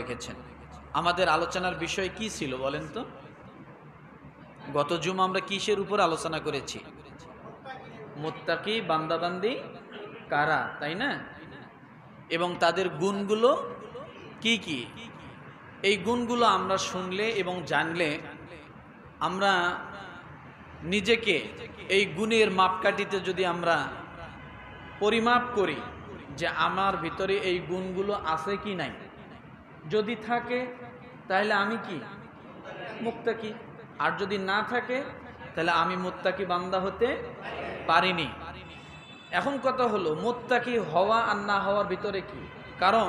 রেখেছেন আমাদের আলোচনার বিষয় কি ছিল বলেন তো গত জুম আমরা কিসের উপর আলোচনা করেছি মোত্তাকি বান্দাবান্দি কারা তাই না এবং তাদের গুণগুলো কি কি এই গুণগুলো আমরা শুনলে এবং জানলে আমরা নিজেকে এই গুণের মাপকাঠিতে যদি আমরা পরিমাপ করি যে আমার ভিতরে এই গুণগুলো আছে কি নাই যদি থাকে তাহলে আমি কি মুক্তাকি আর যদি না থাকে তাহলে আমি মোত্তাকি বান্দা হতে পারিনি এখন কথা হলো মোত্তাকি হওয়া আর না হওয়ার ভিতরে কি কারণ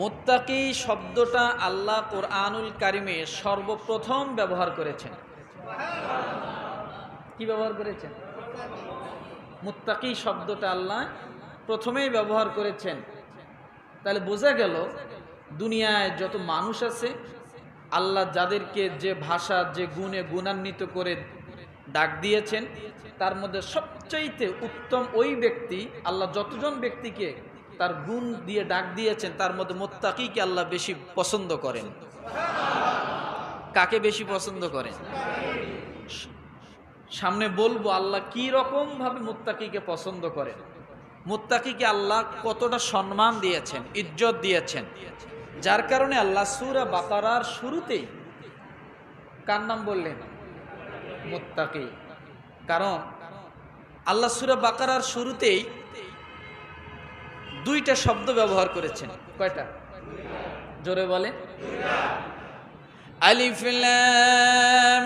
মোত্তাকি শব্দটা আল্লাহ কোরআনুল কারিমে সর্বপ্রথম ব্যবহার করেছেন কি ব্যবহার করেছেন মোত্তাকি শব্দটা আল্লাহ প্রথমেই ব্যবহার করেছেন তাহলে বোঝা গেল দুনিয়ায় যত মানুষ আছে আল্লাহ যাদেরকে যে ভাষা যে গুণে গুণান্বিত করে ডাক দিয়েছেন তার মধ্যে সবচাইতে উত্তম ওই ব্যক্তি আল্লাহ যতজন ব্যক্তিকে তার গুণ দিয়ে ডাক দিয়েছেন তার মধ্যে মোত্তাকিকে আল্লাহ বেশি পছন্দ করেন কাকে বেশি পছন্দ করেন সামনে বলবো আল্লাহ কি ভাবে মোত্তাকিকে পছন্দ করেন মোত্তাকিকে আল্লাহ কতটা সম্মান দিয়েছেন ইজ্জত দিয়েছেন যার কারণে আল্লাহ সুরা বাকারার শুরুতেই কার নাম বললেন মোত্তাকি কারণ আল্লাহ সুরা বাকারার শুরুতেই দুইটা শব্দ ব্যবহার করেছেন কয়টা জোরে বলে আলিফলাম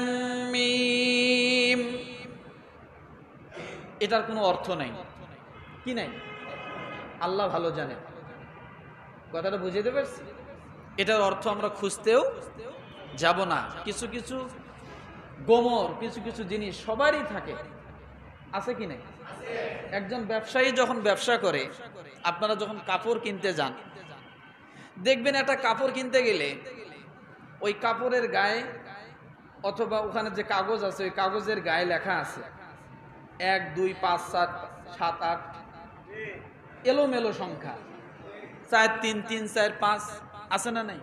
এটার কোনো অর্থ নাই কি নাই আল্লাহ ভালো জানেন কথাটা বুঝে দেবে এটার অর্থ আমরা খুঁজতেও যাব না কিছু কিছু গোমর কিছু কিছু জিনিস সবারই থাকে আছে কি নাই একজন ব্যবসায়ী যখন ব্যবসা করে আপনারা যখন কাপড় কিনতে যান দেখবেন একটা কাপড় কিনতে গেলে ওই কাপড়ের গায়ে অথবা ওখানে যে কাগজ আছে ওই কাগজের গায়ে লেখা আছে এক দুই পাঁচ সাত সাত আট এলোমেলো সংখ্যা চার তিন তিন চার পাঁচ আছে না নাই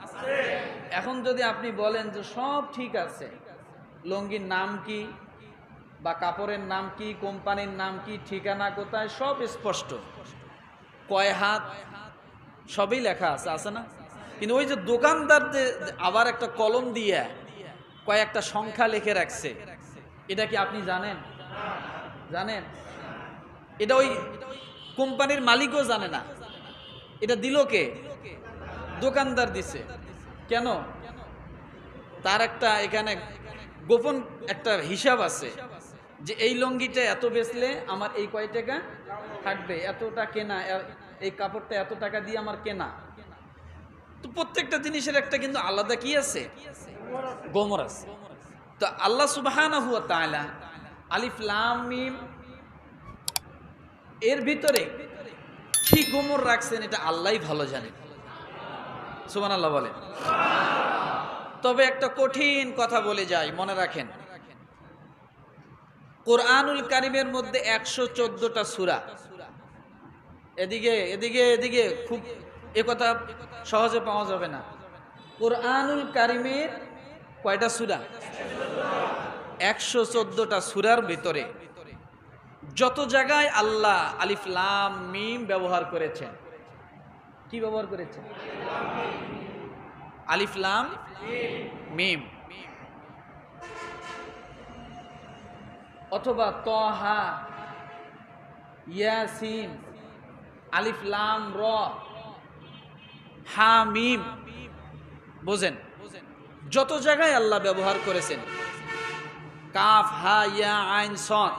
এখন যদি আপনি বলেন যে সব ঠিক আছে লঙ্গির নাম কি বা কাপড়ের নাম কি কোম্পানির নাম কি ঠিকানা কোথায় সব স্পষ্ট কয় হাত সবই লেখা আছে আছে না কিন্তু ওই যে দোকানদার যে আবার একটা কলম দিয়ে কয়েকটা সংখ্যা লিখে রাখছে এটা কি আপনি জানেন জানেন এটা ওই কোম্পানির মালিকও জানে না এটা দিল কে দোকানদার দিছে কেন তার একটা এখানে গোপন একটা হিসাব আছে যে এই লঙ্গিটা এত বেচলে আমার এই কয় টাকা থাকবে এতটা কেনা এই কাপড়টা এত টাকা দিয়ে আমার কেনা তো প্রত্যেকটা জিনিসের একটা কিন্তু আলাদা কি আছে গোমর আছে তো আল্লাহ সুবাহানা হুয়া তাহলা আলিফ এর ভিতরে কি কোমর রাখছেন এটা আল্লাহ ভালো জানেন সুমান আল্লাহ বলেন তবে একটা কঠিন কথা বলে যাই মনে রাখেন কোরআনুল কারিমের মধ্যে একশো চোদ্দটা সুরা এদিকে এদিকে এদিকে খুব এ কথা সহজে পাওয়া যাবে না কোরআনুল কারিমের কয়টা সুরা একশো চোদ্দটা সুরার ভিতরে যত জায়গায় আল্লাহ আলিফ লাম মিম ব্যবহার করেছেন কি ব্যবহার করেছেন আলিফ লাম মিম অথবা তহা ইয়াসিন আলিফ লাম র হা মিম বোঝেন যত জায়গায় আল্লাহ ব্যবহার করেছেন কাফ হা ইয়া আইন সন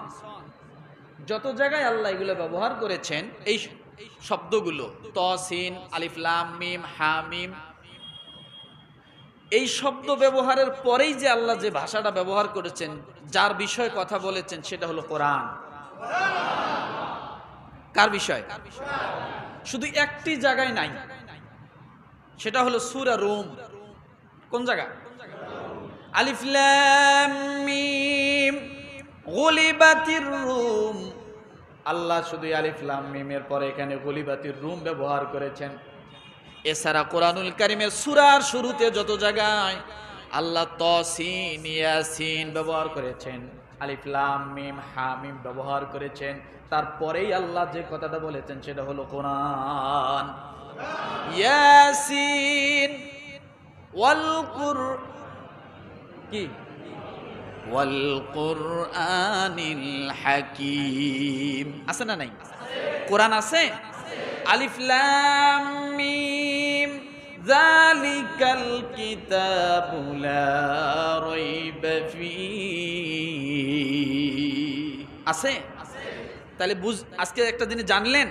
যত জায়গায় আল্লাহ এগুলো ব্যবহার করেছেন এই শব্দগুলো তসিন আলিফলাম মিম হামিম এই শব্দ ব্যবহারের পরেই যে আল্লাহ যে ভাষাটা ব্যবহার করেছেন যার বিষয়ে কথা বলেছেন সেটা হলো কোরআন কার বিষয় শুধু একটি জায়গায় নাই সেটা হলো সুরা রোম কোন জায়গা আলিফলাম মিম গুলিবাতির রোম আল্লাহ শুধু আলিফলাম মিমের পরে এখানে গলিবাতির রুম ব্যবহার করেছেন এছাড়া কোরআনুল কারিমের সুরার শুরুতে যত জায়গায় আল্লাহ তসিন ইয়াসিন ব্যবহার করেছেন আলিফলাম মিম হামিম ব্যবহার করেছেন তারপরেই আল্লাহ যে কথাটা বলেছেন সেটা হলো কোরআন ইয়াসিন ওয়াল কি ওয়াল হাকিম আছে না নাই কোরআন আছে আলিফলাম লাম মিম যালিকাল কিতাবু লা ফি আছে তাহলে বুঝ আজকে একটা দিনে জানলেন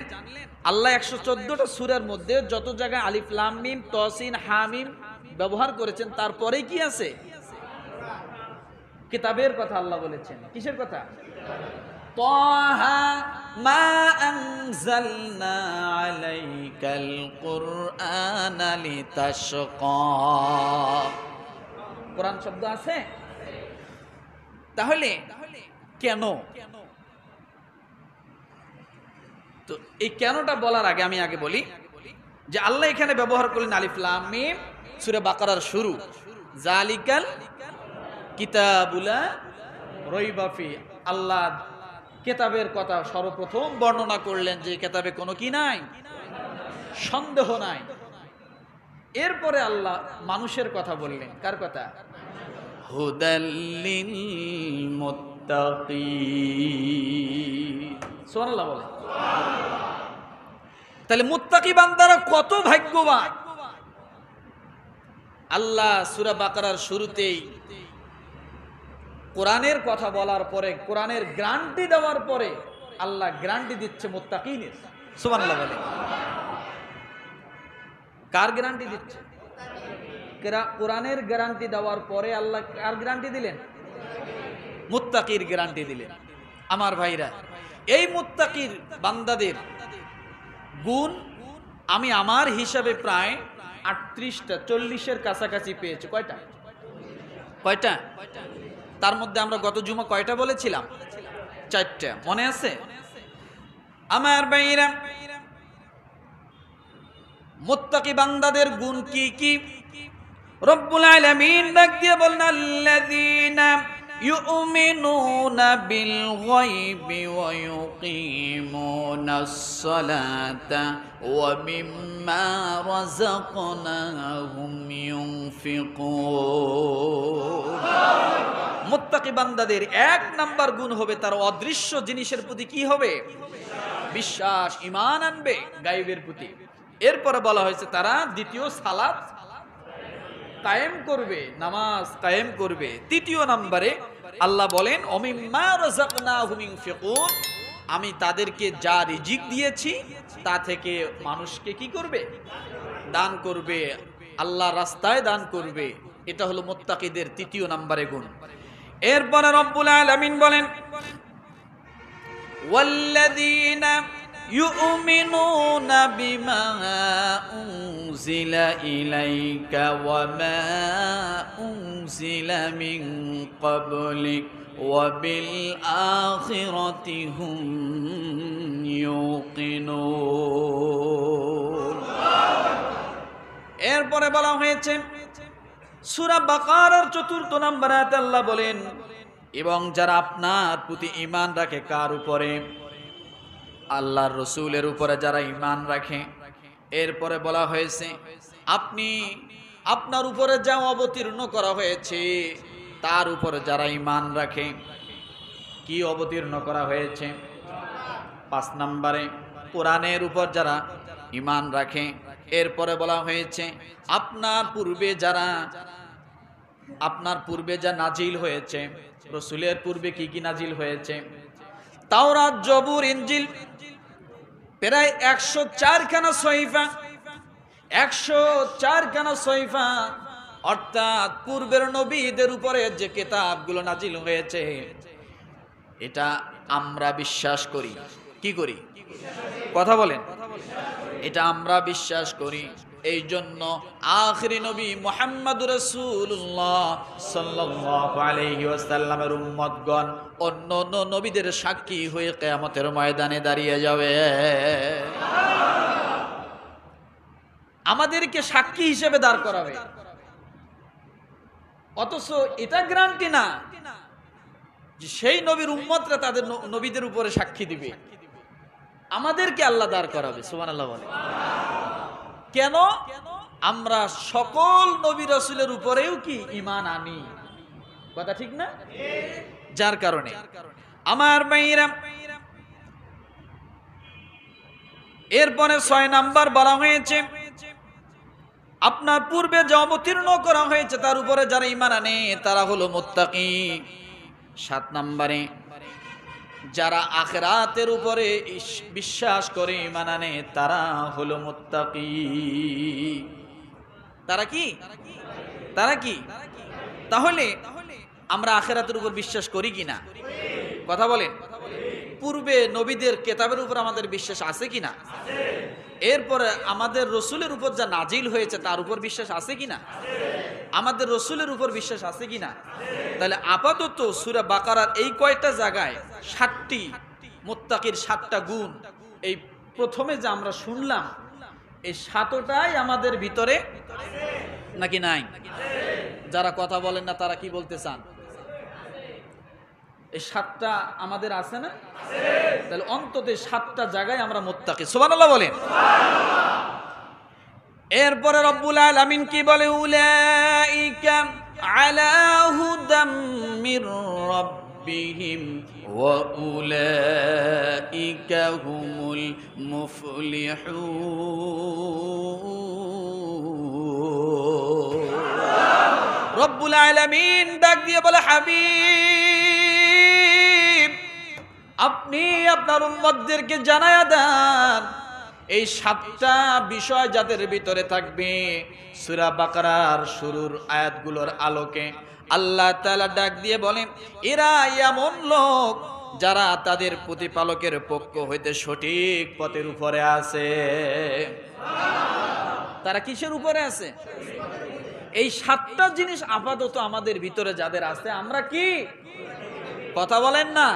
আল্লাহ একশো চোদ্দটা সুরের মধ্যে যত জায়গায় আলিফ লাম মিম তসিন হামিম ব্যবহার করেছেন তারপরে কি আছে কিতাবের কথা আল্লাহ বলেছেন কিসের কথা মা কোরআন শব্দ আছে তাহলে কেন তো এই কেনটা বলার আগে আমি আগে বলি যে আল্লাহ এখানে ব্যবহার করলেন আলিফুল্লাহ সুরে বাকারার শুরু জালিকাল কিতাবুলা রইবাফি আল্লাহ কেতাবের কথা সর্বপ্রথম বর্ণনা করলেন যে কেতাবে কোনো কি নাই সন্দেহ নাই এরপরে আল্লাহ মানুষের কথা বললেন কার কথা হুদাল্লিল সোনাল্লাহ বলে তাহলে মুত্তাকি বান্দারা কত ভাগ্যবান আল্লাহ সুরা বাকারার শুরুতেই কোরআনের কথা বলার পরে কোরআনের গ্রান্টি দেওয়ার পরে আল্লাহ গ্রান্টি দিচ্ছে মোত্তাকিনের সুবানাল্লাহ বলে কার গ্যারান্টি দিচ্ছে কোরআনের গ্যারান্টি দেওয়ার পরে আল্লাহ কার গ্যারান্টি দিলেন মুত্তাকির গ্যারান্টি দিলেন আমার ভাইরা এই মুত্তাকির বান্দাদের গুণ আমি আমার হিসাবে প্রায় আটত্রিশটা চল্লিশের কাছাকাছি পেয়েছি কয়টা কয়টা তার মধ্যে আমরা গত জুমা কয়টা বলেছিলাম চারটা মনে আছে আমার বাইরা মোত্তাকি বান্দাদের গুণ কি কি রব্বুল আলামিন ডাক দিয়ে বলনা আল্লাযীনা يؤمنون بالغيب ويقيمون الصلاة ومما رزقناهم ينفقون মুত্তাকি বান্দাদের এক নাম্বার গুণ হবে তার অদৃশ্য জিনিসের প্রতি কি হবে বিশ্বাস ইমান আনবে গাইবের প্রতি এরপরে বলা হয়েছে তারা দ্বিতীয় সালাত কায়েম করবে নামাজ কায়েম করবে তৃতীয় নম্বরে আল্লাহ বলেন আমি তাদেরকে যা রিজিক দিয়েছি তা থেকে মানুষকে কি করবে দান করবে আল্লাহ রাস্তায় দান করবে এটা হলো মোত্তাকিদের তৃতীয় নম্বরে গুণ এরপরে রব্বুল আলমিন বলেন والذين يؤمنون بما أنزل إليك وما أنزل من قبلك وبالآخرة هم يوقنون এরপরে বলা হয়েছে সুরা বাকারার চতুর্থ নম্বর আল্লাহ বলেন এবং যারা আপনার প্রতি ইমান রাখে কার উপরে আল্লাহর রসুলের উপরে যারা ইমান রাখে এরপরে বলা হয়েছে আপনি আপনার উপরে যা অবতীর্ণ করা হয়েছে তার উপরে যারা ইমান রাখে কি অবতীর্ণ করা হয়েছে পাঁচ নম্বরে কোরআনের উপর যারা ইমান রাখে এরপরে বলা হয়েছে আপনার পূর্বে যারা আপনার পূর্বে যা নাজিল হয়েছে রসুলের পূর্বে কি কি নাজিল হয়েছে তাওরাত জবুর ইঞ্জিল প্রায় একশো চারখানা সহিফা একশো চারখানা সহিফা অর্থাৎ পূর্বের নবীদের উপরে যে কেতাবগুলো নাজিল হয়েছে এটা আমরা বিশ্বাস করি কি করি কথা বলেন এটা আমরা বিশ্বাস করি এই জন্য আখরি নবী মোহাম্মদ রসুল্লাহ সাল্লাসাল্লামের উম্মদগণ অন্য অন্য নবীদের সাক্ষী হয়ে কেয়ামতের ময়দানে দাঁড়িয়ে যাবে আমাদেরকে সাক্ষী হিসেবে দাঁড় করাবে অথচ এটা গ্রান্টি না যে সেই নবীর উম্মতরা তাদের নবীদের উপরে সাক্ষী দিবে আমাদেরকে আল্লাহ দাঁড় করাবে সুমান আল্লাহ বলে কেন আমরা সকল নবী রসুলের উপরেও কি ইমান আনি কথা ঠিক না যার কারণে আমার মেয়েরা এরপরে ছয় নাম্বার বলা হয়েছে আপনার পূর্বে যে অবতীর্ণ করা হয়েছে তার উপরে যারা ইমান আনে তারা হলো মোত্তাকি সাত নাম্বারে যারা আখরাতের উপরে বিশ্বাস করে মানানে তারা হলো মোত্তাকি তারা কি তারা কি তাহলে আমরা আখেরাতের উপর বিশ্বাস করি কি না কথা বলেন পূর্বে নবীদের কেতাবের উপর আমাদের বিশ্বাস আছে কি না এরপরে আমাদের রসুলের উপর যা নাজিল হয়েছে তার উপর বিশ্বাস আছে কি না আমাদের রসুলের উপর বিশ্বাস আছে কি না তাহলে আপাতত সুরা বাকারার এই কয়টা জায়গায় ষাটটি মোত্তাকির সাতটা গুণ এই প্রথমে যা আমরা শুনলাম এই সাতটাই আমাদের ভিতরে নাকি নাই যারা কথা বলেন না তারা কি বলতে চান এই সাতটা আমাদের আছে না তাহলে অন্তত সাতটা জায়গায় আমরা মোত্তাকি সোবান আল্লাহ বলেন এরপরে রব্বুল আলামিন কি বলে উলাইকা আলা হুদাম মির রব্বিহিম ওয়া উলাইকা হুমুল মুফলিহুন রব্বুল আলামিন ডাক দিয়ে বলে হাবিব আপনি আপনার উম্মতদেরকে জানায়া দেন এই সাতটা বিষয় যাদের ভিতরে থাকবে সুরা বাকারার শুরুর আয়াতগুলোর আলোকে আল্লাহ তালা ডাক দিয়ে বলেন এরা এমন লোক যারা তাদের প্রতিপালকের পক্ষ হইতে সঠিক পথের উপরে আছে তারা কিসের উপরে আছে এই সাতটা জিনিস আপাতত আমাদের ভিতরে যাদের আছে আমরা কি কথা বলেন না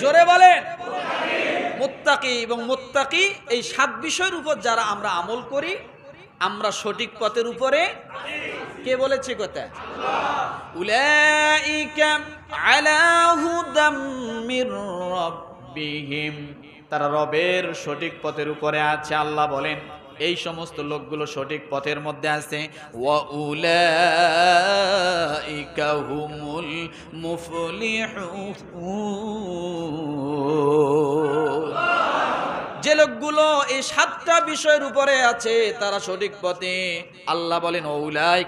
জোরে বলেন মোত্তাকি এবং মোত্তাকি এই সাত বিষয়ের উপর যারা আমরা আমল করি আমরা সঠিক পথের উপরে কে বলেছে কথা মির তারা রবের সঠিক পথের উপরে আছে আল্লাহ বলেন এই সমস্ত লোকগুলো সঠিক পথের মধ্যে আছে যে লোকগুলো এই সাতটা বিষয়ের উপরে আছে তারা সঠিক পথে আল্লাহ বলেন ওলাই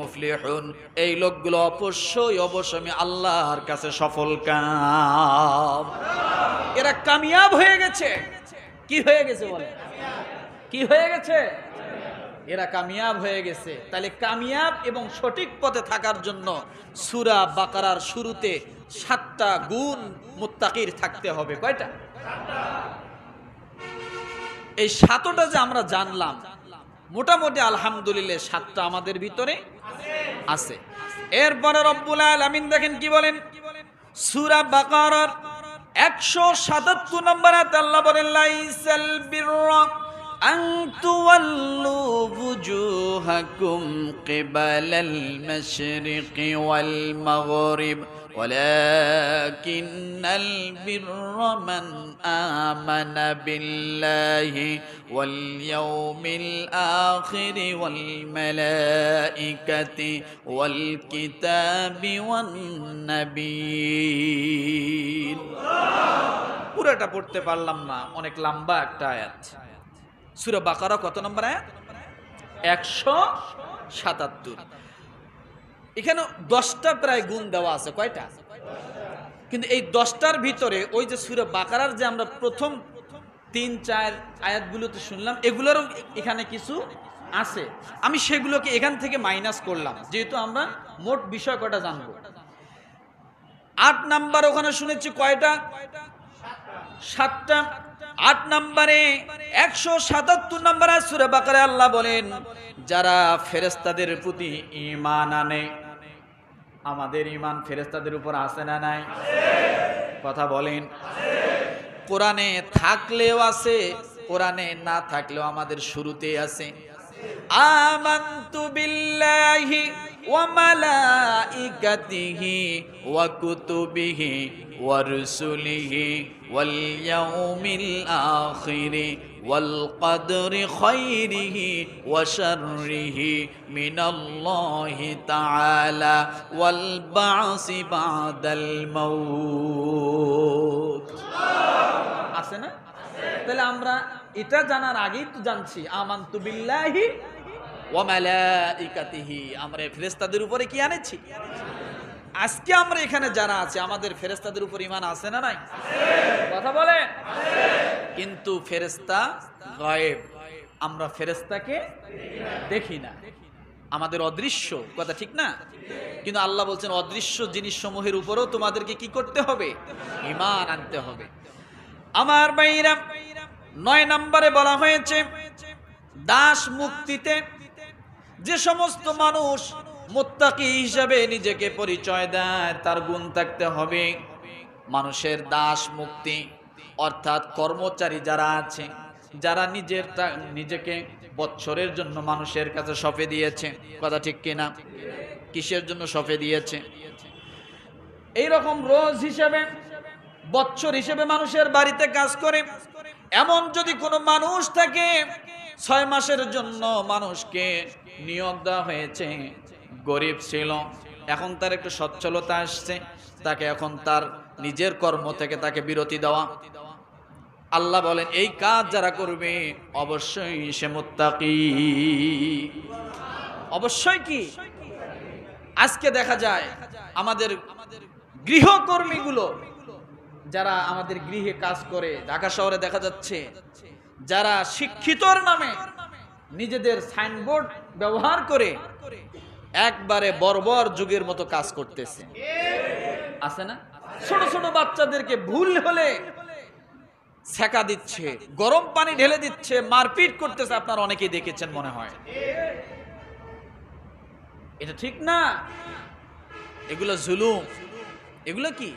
মুফলিহুন এই লোকগুলো অবশ্যই অবশ্যই আল্লাহর কাছে সফল কাম এরা কামিয়াব হয়ে গেছে কি হয়ে গেছে বলে কি হয়ে গেছে এরা কামিয়াব হয়ে গেছে তাহলে কামিয়াব এবং সঠিক পথে থাকার জন্য সুরা বাকারার শুরুতে সাতটা গুণ মুত্তাকির থাকতে হবে কয়টা এই সাতটা যে আমরা জানলাম মোটামুটি আলহামদুলিল্লাহ সাতটা আমাদের ভিতরে আছে এরপরে রব্বুল আমিন দেখেন কি বলেন সুরা বাকারার একশো সাতাত্তর নম্বর আল্লাহ বলেন লাইসেল বিরক أن تولوا وجوهكم قبل المشرق والمغرب ولكن البر من آمن بالله واليوم الآخر والملائكة والكتاب والنبيين পুরাটা পড়তে পারলাম না অনেক লম্বা একটা আয়াত সুরা বাকারা কত নম্বর আয়াত একশো সাতাত্তর এখানে দশটা প্রায় গুণ দেওয়া আছে কয়টা কিন্তু এই দশটার ভিতরে ওই যে সুরে বাকারার যে আমরা প্রথম তিন চার আয়াতগুলোতে শুনলাম এগুলোরও এখানে কিছু আছে আমি সেগুলোকে এখান থেকে মাইনাস করলাম যেহেতু আমরা মোট বিষয় কটা জানব আট নাম্বার ওখানে শুনেছি কয়টা সাতটা আট নম্বরে একশো সাতাত্তর নম্বরে সুরে বাকারে আল্লাহ বলেন যারা ফেরেস্তাদের প্রতি ইমান আনে আমাদের ইমান ফেরেস্তাদের উপর আসে না নাই কথা বলেন কোরআনে থাকলেও আছে কোরআনে না থাকলেও আমাদের শুরুতে আছে আমান্তু বিল্লাহি وملائكته وكتبه ورسله واليوم الآخر والقدر خيره وشره من الله تعالى والبعث بعد الموت আছে না তাহলে আমরা এটা জানার আগেই তো জানছি আমান্তু বিল্লাহি ওয়ামালাইকাতিহি আমরা ফেরেস্তাদের উপরে কি আনেছি আজকে আমরা এখানে আছে আমাদের ফেরেস্তাদের উপর ইমান না কথা কিন্তু আমরা দেখি আমাদের অদৃশ্য কথা ঠিক না কিন্তু আল্লাহ বলছেন অদৃশ্য জিনিস সমূহের উপরেও তোমাদেরকে কি করতে হবে ইমান আনতে হবে আমার বাইরাম নয় নম্বরে বলা হয়েছে দাস মুক্তিতে যে সমস্ত মানুষ মোত্তাকি হিসাবে নিজেকে পরিচয় দেয় তার গুণ থাকতে হবে মানুষের দাস মুক্তি অর্থাৎ কর্মচারী যারা আছে যারা নিজের নিজেকে বৎসরের জন্য মানুষের কাছে সফে দিয়েছে কথা ঠিক কিনা কিসের জন্য সফে দিয়েছে এইরকম রোজ হিসেবে বৎসর হিসেবে মানুষের বাড়িতে কাজ করে এমন যদি কোনো মানুষ থাকে ছয় মাসের জন্য মানুষকে নিয়োগ দেওয়া হয়েছে গরিব ছিল এখন তার একটু সচ্ছলতা আসছে তাকে এখন তার নিজের কর্ম থেকে তাকে বিরতি দেওয়া আল্লাহ বলেন এই কাজ যারা করবে অবশ্যই সে মোত্তাকি অবশ্যই কি আজকে দেখা যায় আমাদের গৃহকর্মীগুলো যারা আমাদের গৃহে কাজ করে ঢাকা শহরে দেখা যাচ্ছে যারা শিক্ষিতর নামে নিজেদের সাইনবোর্ড ব্যবহার করে একবারে বর্বর যুগের মতো কাজ করতেছে আছে না ছোট ছোট বাচ্চাদেরকে ভুল হলে সেকা দিচ্ছে গরম পানি ঢেলে দিচ্ছে মারপিট করতেছে আপনার অনেকেই দেখেছেন মনে হয় এটা ঠিক না এগুলো জুলুম এগুলো কি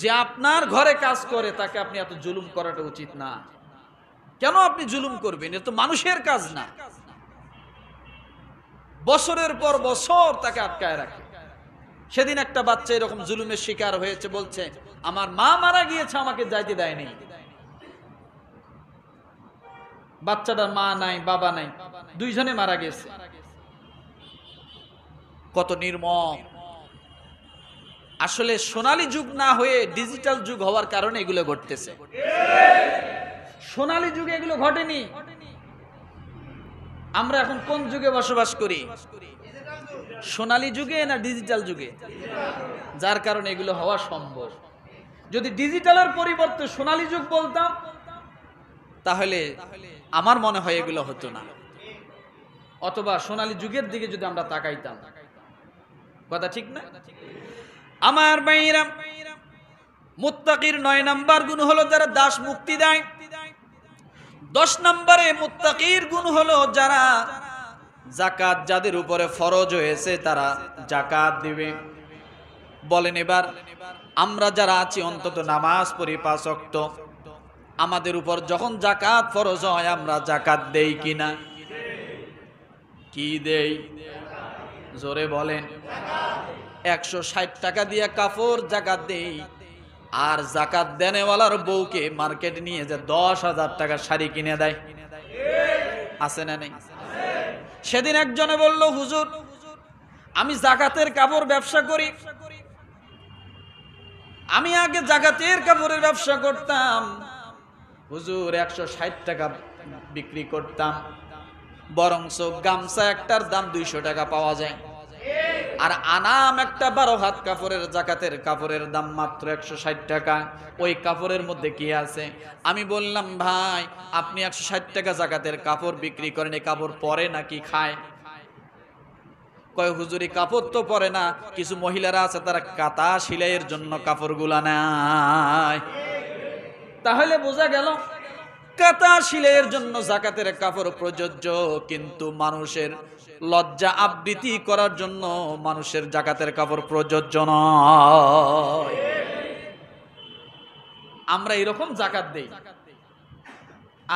যে আপনার ঘরে কাজ করে তাকে আপনি এত জুলুম করাটা উচিত না কেন আপনি জুলুম করবেন এটা তো মানুষের কাজ না বছরের পর বছর তাকে আটকায় রাখে সেদিন একটা বাচ্চা এরকম জুলুমের শিকার হয়েছে বলছে আমার মা মারা গিয়েছে আমাকে যাইতে দেয়নি বাচ্চাটার মা নাই বাবা নাই দুইজনে মারা গেছে কত নির্ম আসলে সোনালী যুগ না হয়ে ডিজিটাল যুগ হওয়ার কারণে এগুলো ঘটতেছে সোনালী যুগে এগুলো ঘটেনি আমরা এখন কোন যুগে বসবাস করি সোনালী যুগে না ডিজিটাল যুগে যার কারণে এগুলো হওয়া সম্ভব যদি ডিজিটালের পরিবর্তে সোনালী যুগ বলতাম তাহলে আমার মনে হয় এগুলো হতো না অথবা সোনালী যুগের দিকে যদি আমরা তাকাইতাম কথা ঠিক না আমার বাইরাম মুত্তাকির নয় নাম্বার গুণ হলো যারা দাস মুক্তি দেয় দশ নম্বরে মুত্তাকির গুণ হলো যারা জাকাত যাদের উপরে ফরজ হয়েছে তারা জাকাত দিবে বলেন এবার আমরা যারা আছি অন্তত নামাজ পড়ি পাঁচক্ত আমাদের উপর যখন জাকাত ফরজ হয় আমরা জাকাত দেই কিনা কি দেই জোরে বলেন একশো ষাট টাকা দিয়ে কাপড় জাকাত দেই আর জাকাত দেনেওয়ালার বউকে মার্কেট নিয়ে যে দশ হাজার টাকা শাড়ি কিনে দেয় আছে না নেই সেদিন একজনে বলল হুজুর আমি জাকাতের কাপড় ব্যবসা করি আমি আগে জাকাতের কাপড়ের ব্যবসা করতাম হুজুর একশো ষাট টাকা বিক্রি করতাম বরং গামছা একটার দাম দুইশো টাকা পাওয়া যায় আর আনাম একটা বারো হাত কাপড়ের জাকাতের কাপড়ের দাম মাত্র একশো টাকা ওই কাপড়ের মধ্যে কি আছে আমি বললাম ভাই আপনি একশো টাকা জাকাতের কাপড় বিক্রি করেন এই কাপড় পরে নাকি খায় কয় হুজুরি কাপড় তো পরে না কিছু মহিলারা আছে তারা কাতা সিলাইয়ের জন্য কাপড়গুলা নেয় তাহলে বোঝা গেল কাতা সিলাইয়ের জন্য জাকাতের কাপড় প্রযোজ্য কিন্তু মানুষের লজ্জা আবৃত্তি করার জন্য মানুষের জাকাতের কাপড় প্রযোজ্য আমরা এরকম জাকাত দেই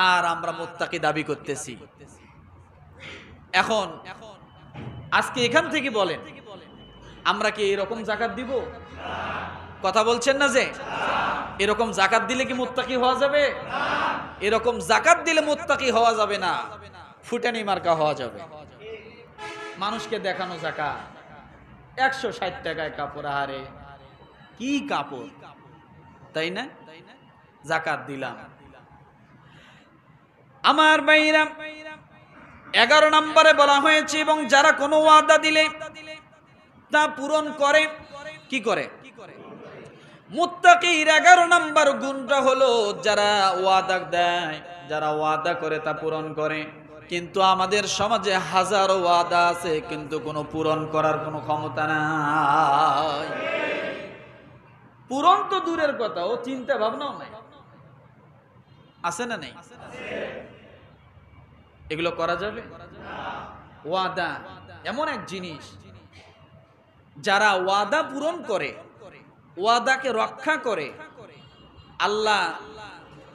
আর আমরা মোত্তাকে দাবি করতেছি এখন আজকে এখান থেকে বলেন আমরা কি এরকম জাকাত দিব কথা বলছেন না যে এরকম জাকাত দিলে কি মোত্তাকি হওয়া যাবে এরকম জাকাত দিলে মোত্তাকি হওয়া যাবে না ফুটানি মার্কা হওয়া যাবে মানুষকে দেখানো জাকা একশো ষাট টাকায় কাপড় আহারে কি কাপড় তাই না জাকাত দিলাম আমার বাইরাম এগারো নম্বরে বলা হয়েছে এবং যারা কোনো ওয়াদা দিলে তা পূরণ করে কি করে মুত্তাকির এগারো নম্বর গুণটা হলো যারা ওয়াদা দেয় যারা ওয়াদা করে তা পূরণ করে কিন্তু আমাদের সমাজে হাজারো ওয়াদা আছে কিন্তু কোনো পূরণ করার কোনো ক্ষমতা নাই পূরণ তো দূরের কথা ও চিন্তা ভাবনাও নাই আছে না নেই এগুলো করা যাবে ওয়াদা এমন এক জিনিস যারা ওয়াদা পূরণ করে ওয়াদাকে রক্ষা করে আল্লাহ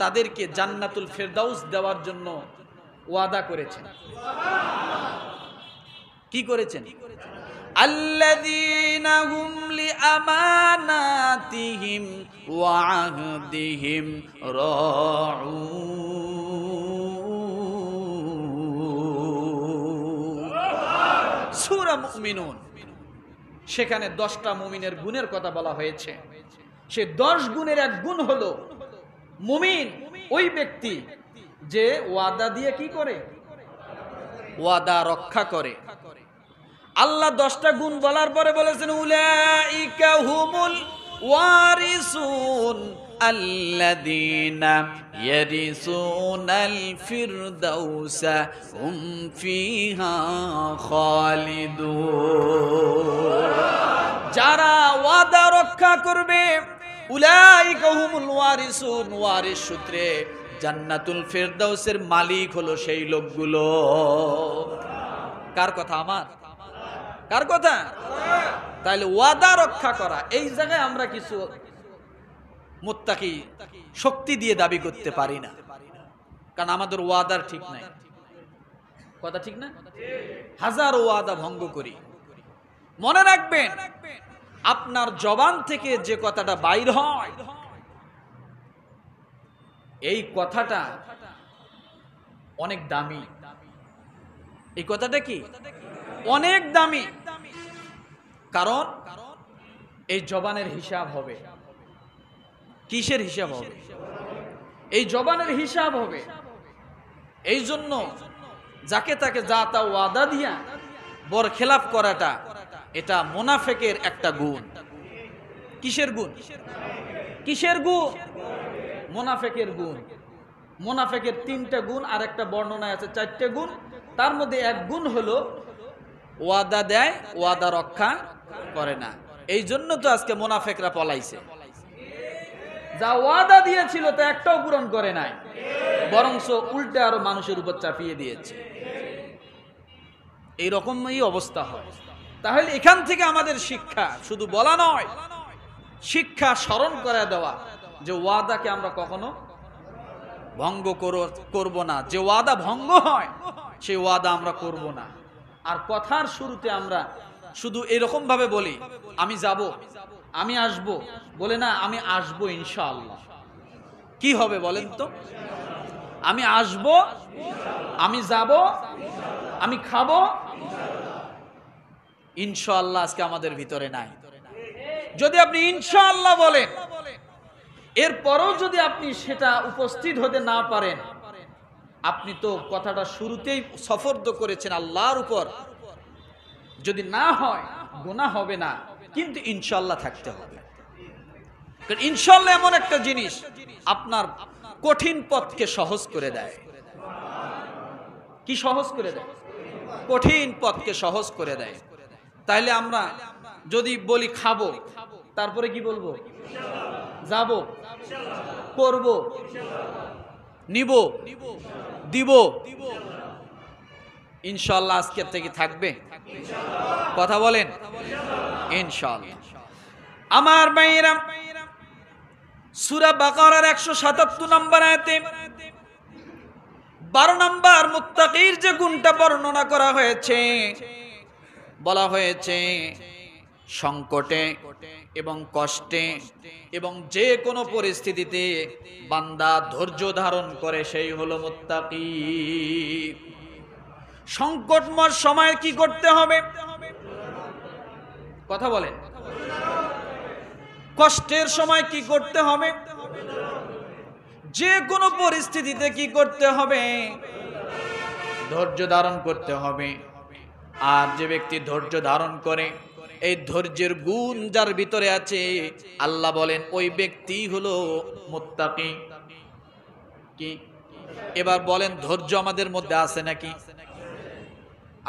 তাদেরকে জান্নাতুল ফেরদাউস দেওয়ার জন্য ওয়াদা করেছেন কি করেছেন আল্লাযীনা হুম লিআমানাতিহিম ওয়া আহদিহিম রাউন সূরা মুমিনুন সেখানে দশটা মুমিনের গুণের কথা বলা হয়েছে সে দশ গুণের এক গুণ হলো মুমিন ওই ব্যক্তি যে ওয়াদা দিয়ে কি করে ওয়াদা রক্ষা করে আল্লাহ দশটা গুণ বলার পরে বলেছেন হুমুল ওয়ারিসুন হুম যারা ওয়াদা রক্ষা করবে উলাই কহুমুল ওয়ারিসুন ওয়ারিস সূত্রে জান্নাতুল ফেরদাউসের মালিক হলো সেই লোকগুলো কার কথা আমার কার কথা তাহলে ওয়াদা রক্ষা করা এই জায়গায় আমরা কিছু মোত্তাকি শক্তি দিয়ে দাবি করতে পারি না কারণ আমাদের ওয়াদার ঠিক নাই কথা ঠিক না হাজার ওয়াদা ভঙ্গ করি মনে রাখবেন আপনার জবান থেকে যে কথাটা বাইর হয় এই কথাটা অনেক দামি এই কথাটা কি অনেক দামি কারণ এই জবানের হিসাব হবে কিসের হিসাব হবে এই জবানের হিসাব হবে এই জন্য যাকে তাকে যা তা ওয়াদা দিয়া বর খেলাপ করাটা এটা মোনাফেকের একটা গুণ কিসের গুণ কিসের গুণ মোনাফেকের গুণ মোনাফেকের তিনটা গুণ আর একটা বর্ণনায় আছে চারটে গুণ তার মধ্যে এক গুণ হলো ওয়াদা দেয় ওয়াদা রক্ষা করে না এই জন্য তো আজকে মোনাফেকরা পলাইছে যা ওয়াদা দিয়েছিল তা একটাও পূরণ করে নাই বরংস উল্টে আরো মানুষের উপর চাপিয়ে দিয়েছে এইরকমই অবস্থা হয় তাহলে এখান থেকে আমাদের শিক্ষা শুধু বলা নয় শিক্ষা স্মরণ করে দেওয়া যে ওয়াদাকে আমরা কখনো ভঙ্গ করব না যে ওয়াদা ভঙ্গ হয় সেই ওয়াদা আমরা করব না আর কথার শুরুতে আমরা শুধু এরকম ভাবে বলি আমি যাব আমি আসব বলে না আমি আসব ইনশাআল্লাহ কি হবে বলেন তো আমি আসব আমি যাব আমি খাব ইনশাআল্লাহ আজকে আমাদের ভিতরে নাই যদি আপনি ইনশাআল্লাহ বলেন এরপরও যদি আপনি সেটা উপস্থিত হতে না পারেন আপনি তো কথাটা শুরুতেই সফর্দ করেছেন আল্লাহর উপর যদি না হয় গোনা হবে না কিন্তু ইনশাল্লাহ থাকতে হবে ইনশাল্লাহ এমন একটা জিনিস আপনার কঠিন পথকে সহজ করে দেয় কি সহজ করে দেয় কঠিন পথকে সহজ করে দেয় তাইলে আমরা যদি বলি খাবো তারপরে কি বলবো যাব করব নিব দিব ইনশাল্লাহ আজকে থেকে থাকবে কথা বলেন ইনশাল্লাহ আমার মায়েরা সুরা বাকারার একশো সাতাত্তর নম্বর আয়তে বারো নম্বর মুক্তির যে গুণটা বর্ণনা করা হয়েছে বলা হয়েছে সংকটে এবং কষ্টে এবং যে কোনো পরিস্থিতিতে বান্দা ধৈর্য ধারণ করে সেই হলো মোত্তাকি সংকটময় সময় কি করতে হবে কথা বলেন কষ্টের সময় কি করতে হবে যে কোনো পরিস্থিতিতে কি করতে হবে ধৈর্য ধারণ করতে হবে আর যে ব্যক্তি ধৈর্য ধারণ করে এই ধৈর্যের গুণ যার ভিতরে আছে আল্লাহ বলেন ওই ব্যক্তি হলো মোত্তাকি কি এবার বলেন ধৈর্য আমাদের মধ্যে আছে নাকি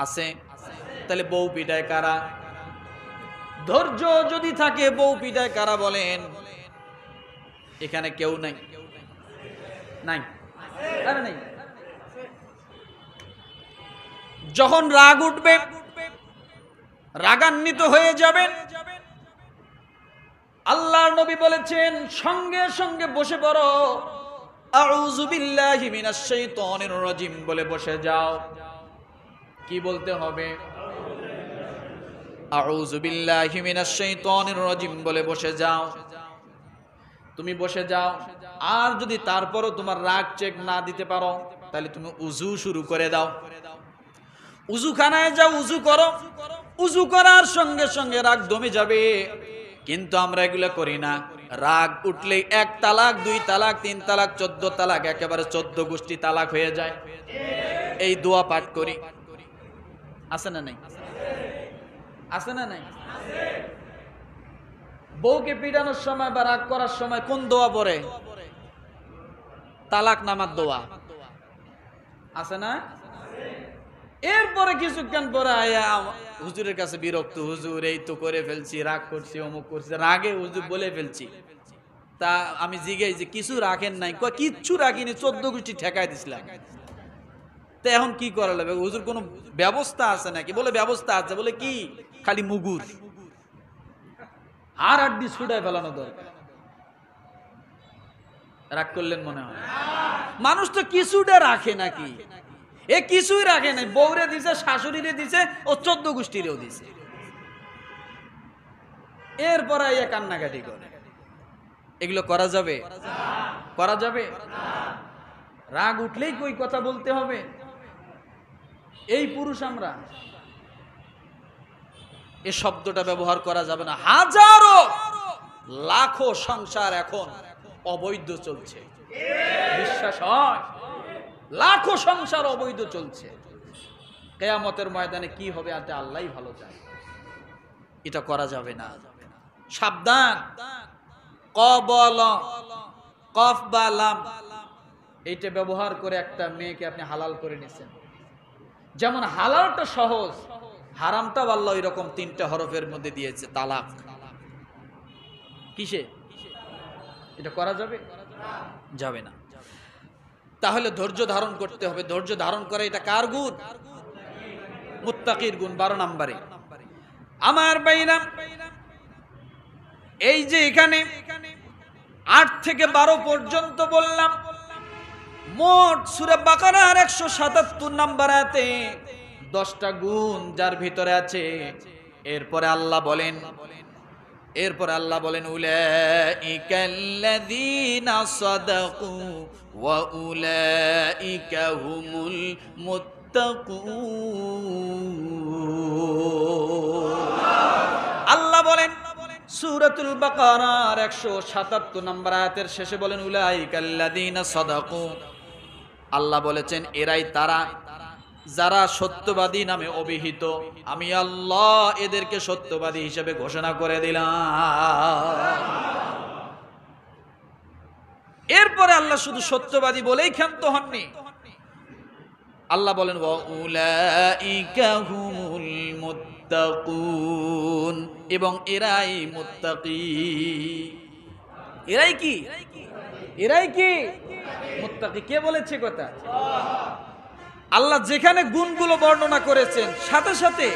আছে তাহলে বউ পিটায় কারা ধৈর্য যদি থাকে বউ পিটায় কারা বলেন এখানে কেউ নাই নাই যখন রাগ উঠবে রাগান্বিত হয়ে যাবেন আল্লাহর নবী বলেছেন সঙ্গে সঙ্গে বসে পড়ো রাজিম বলে বসে যাও কি বলতে হবে রাজিম বলে বসে যাও তুমি বসে যাও আর যদি তারপরও তোমার রাগ চেক না দিতে পারো তাহলে তুমি উজু শুরু করে দাও উজুখানায় যাও উজু করো উজু করার সঙ্গে সঙ্গে রাগ দমে যাবে কিন্তু আমরা এগুলো করি না রাগ উঠলেই এক তালাক দুই তালাক তিন তালাক চোদ্দ তালাক একেবারে চোদ্দ গোষ্ঠী তালাক হয়ে যায় এই দোয়া পাঠ করি আছে না নাই আছে না নাই বউকে পিটানোর সময় বা রাগ করার সময় কোন দোয়া পরে তালাক নামার দোয়া আছে না এরপরে কিছুক্ষণ পরে আয়া হুজুরের কাছে বিরক্ত হুজুর এই তো করে ফেলছি রাগ করছি অমুক করছি রাগে হুজুর বলে ফেলছি তা আমি জিগে যে কিছু রাখেন নাই কিচ্ছু রাখিনি চোদ্দ গোষ্ঠী ঠেকাই দিছিলাম তো এখন কি করা লাগবে হুজুর কোনো ব্যবস্থা আছে নাকি বলে ব্যবস্থা আছে বলে কি খালি মুগুর আর আড্ডি ছুটায় ফেলানো দরকার রাগ করলেন মনে হয় মানুষ তো কিছুটা রাখে নাকি এ কিছুই রাখে নাই বৌরে দিছে শাশুড়িরে দিছে ও চোদ্দ গোষ্ঠীরেও দিছে এরপর কান্নাকাটি করে এগুলো করা যাবে করা যাবে রাগ উঠলেই কই কথা বলতে হবে এই পুরুষ আমরা এ শব্দটা ব্যবহার করা যাবে না হাজারো লাখো সংসার এখন অবৈধ চলছে বিশ্বাস হয় লাখো সংসার অবৈধ চলছে কেয়ামতের ময়দানে কি হবে আতে আল্লাহ ভালো চায় এটা করা যাবে না সাবধান কফ বা এইটা ব্যবহার করে একটা মেয়েকে আপনি হালাল করে নিছেন যেমন হালালটা সহজ হারামটাও আল্লাহ ওই রকম তিনটা হরফের মধ্যে দিয়েছে তালাক কিসে এটা করা যাবে যাবে না তাহলে ধৈর্য ধারণ করতে হবে ধৈর্য ধারণ করে এটা কার গুণ মুতাকির গুণ বারো নম্বরে আমার বাইরাম এই যে এখানে আট থেকে বারো পর্যন্ত বললাম মোট সুরে বাকার একশো সাতাত্তর নাম্বার আতে দশটা গুণ যার ভিতরে আছে এরপরে আল্লাহ বলেন এরপরে আল্লাহ বলেন উলে ইকাল্লাযীনা সাদাকু وأولئك هم المتقون আল্লাহ বলেন সুরতুল বাকারার একশো সাতাত্তর নম্বর আয়াতের শেষে বলেন উলাই কাল্লাদিন সদাকু আল্লাহ বলেছেন এরাই তারা যারা সত্যবাদী নামে অভিহিত আমি আল্লাহ এদেরকে সত্যবাদী হিসেবে ঘোষণা করে দিলাম এরপরে আল্লাহ শুধু সত্যবাদী বলেই ক্ষান্ত হননি আল্লাহ বলেন এবং এরাই মুত্তাকি এরাই কি এরাই কি মুত্তাকি কে বলেছে কথা আল্লাহ যেখানে গুণগুলো বর্ণনা করেছেন সাথে সাথে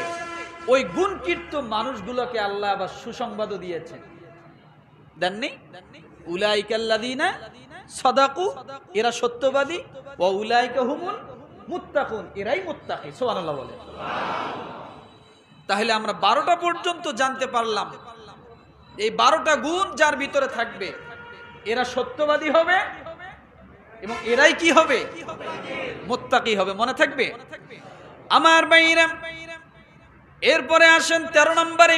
ওই গুণ কীর্ত মানুষগুলোকে আল্লাহ আবার সুসংবাদও দিয়েছেন দেননি উলাইকাল্লাদিনা সদাকু এরা সত্যবাদী ও উলাইকা হুমুল মুত্তাকুন এরাই মুত্তাকি সোহানাল্লাহ বলে তাহলে আমরা বারোটা পর্যন্ত জানতে পারলাম এই বারোটা গুণ যার ভিতরে থাকবে এরা সত্যবাদী হবে এবং এরাই কি হবে মোত্তাকি হবে মনে থাকবে আমার বাইরাম এরপরে আসেন তেরো নম্বরে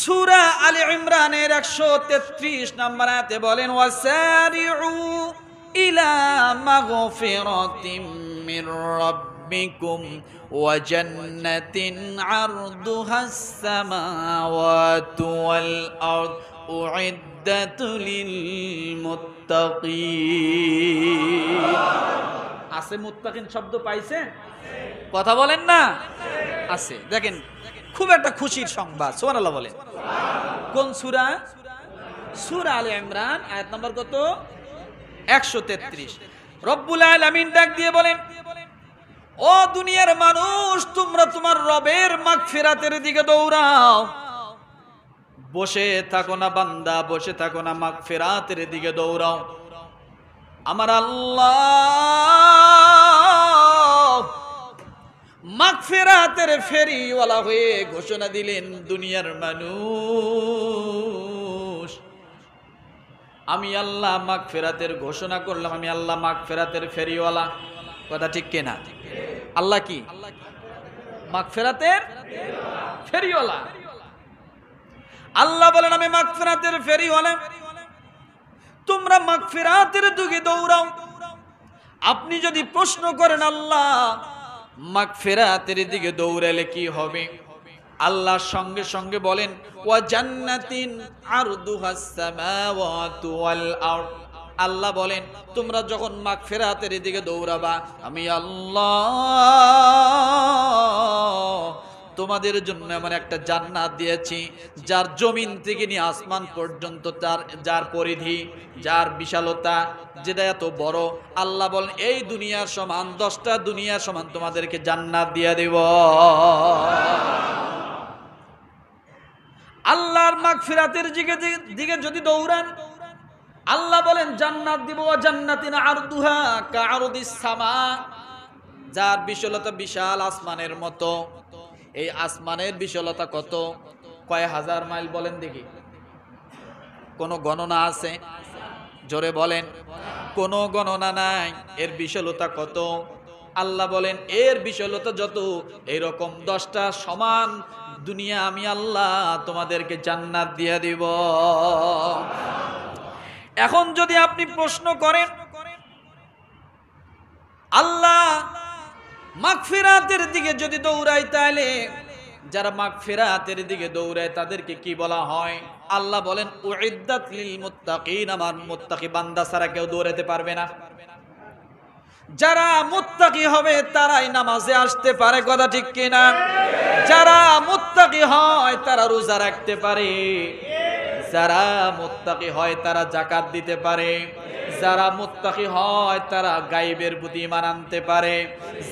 সুরা আলী ইমরানের একশো তেত্রিশ নম্বর আয়াতে বলেন ওয়াসারিউ ইলা মাগফিরাতিম মির রাব্বিকুম ওয়া জান্নাতিন আরদুহা আস-সামাওয়াতু ওয়াল আরদ উইদ্দাত লিল মুত্তাকিন আছে মুত্তাকিন শব্দ পাইছে কথা বলেন না আছে দেখেন খুব একটা খুশির সংবাদ সোহান আল্লাহ বলে কোন সুরা সুরা আল ইমরান আয়াত নম্বর কত একশো তেত্রিশ রব্বুল আলামিন ডাক দিয়ে বলেন ও দুনিয়ার মানুষ তোমরা তোমার রবের মাঘ ফেরাতের দিকে দৌড়াও বসে থাকো না বান্দা বসে থাকো না মাঘ ফেরাতের দিকে দৌড়াও আমার আল্লাহ মাগফিরাতের ফেরিওয়ালা হয়ে ঘোষণা দিলেন দুনিয়ার মানুষ আমি আল্লাহ মাগফিরাতের ঘোষণা করলাম আমি আল্লাহ মাগফিরাতের ফেরিওয়ালা কথা ঠিক না আল্লাহ কি মাগফিরাতের ফেরিওয়ালা আল্লাহ বলেন আমি মাগফিরাতের ফেরিওয়ালা তোমরা মাগফিরাতের দুগে দৌড়াও আপনি যদি প্রশ্ন করেন আল্লাহ মাগফেরাতের দিকে দৌড়ালে কি হবে আল্লাহর সঙ্গে সঙ্গে বলেন ওয়া জান্নাতিন আরদুহাস সামাওয়াতু ওয়াল আরদ আল্লাহ বলেন তোমরা যখন মাগফেরাতের দিকে দৌড়াবা আমি আল্লাহ তোমাদের জন্য এমন একটা জান্নাত দিয়েছি যার জমিন থেকে নিয়ে আসমান পর্যন্ত তার যার পরিধি যার বিশালতা যেটা এত বড় আল্লাহ বলেন এই দুনিয়ার সমান দশটা দুনিয়ার সমান তোমাদেরকে জান্নাত দিয়ে দেব আল্লাহর মাঘ ফিরাতের দিকে দিকে যদি দৌড়ান আল্লাহ বলেন জান্নাত দিব জান্নাতিন আর দুহা কারদিস সামা যার বিশালতা বিশাল আসমানের মতো এই আসমানের বিশালতা কত কয় হাজার মাইল বলেন দেখি কোনো গণনা আছে জোরে বলেন কোনো গণনা নাই এর বিশালতা কত আল্লাহ বলেন এর বিশালতা যত এরকম দশটা সমান দুনিয়া আমি আল্লাহ তোমাদেরকে জান্নাত দিয়ে দিব এখন যদি আপনি প্রশ্ন করেন আল্লাহ মাগফিরাতের দিকে যদি দৌড়ায় তাহলে যারা মাগফিরাতের দিকে দৌড়ায় তাদেরকে কি বলা হয় আল্লাহ বলেন লিল মুত্তাকিন আমার মুত্তাকি বান্দা ছাড়া কেউ দৌড়াতে পারবে না যারা মুত্তাকি হবে তারাই নামাজে আসতে পারে কথা ঠিক কিনা যারা মুত্তাকি হয় তারা রোজা রাখতে পারে যারা মুত্তাকি হয় তারা জাকাত দিতে পারে যারা মুত্তাকি হয় তারা গাইবের প্রতি ইমান আনতে পারে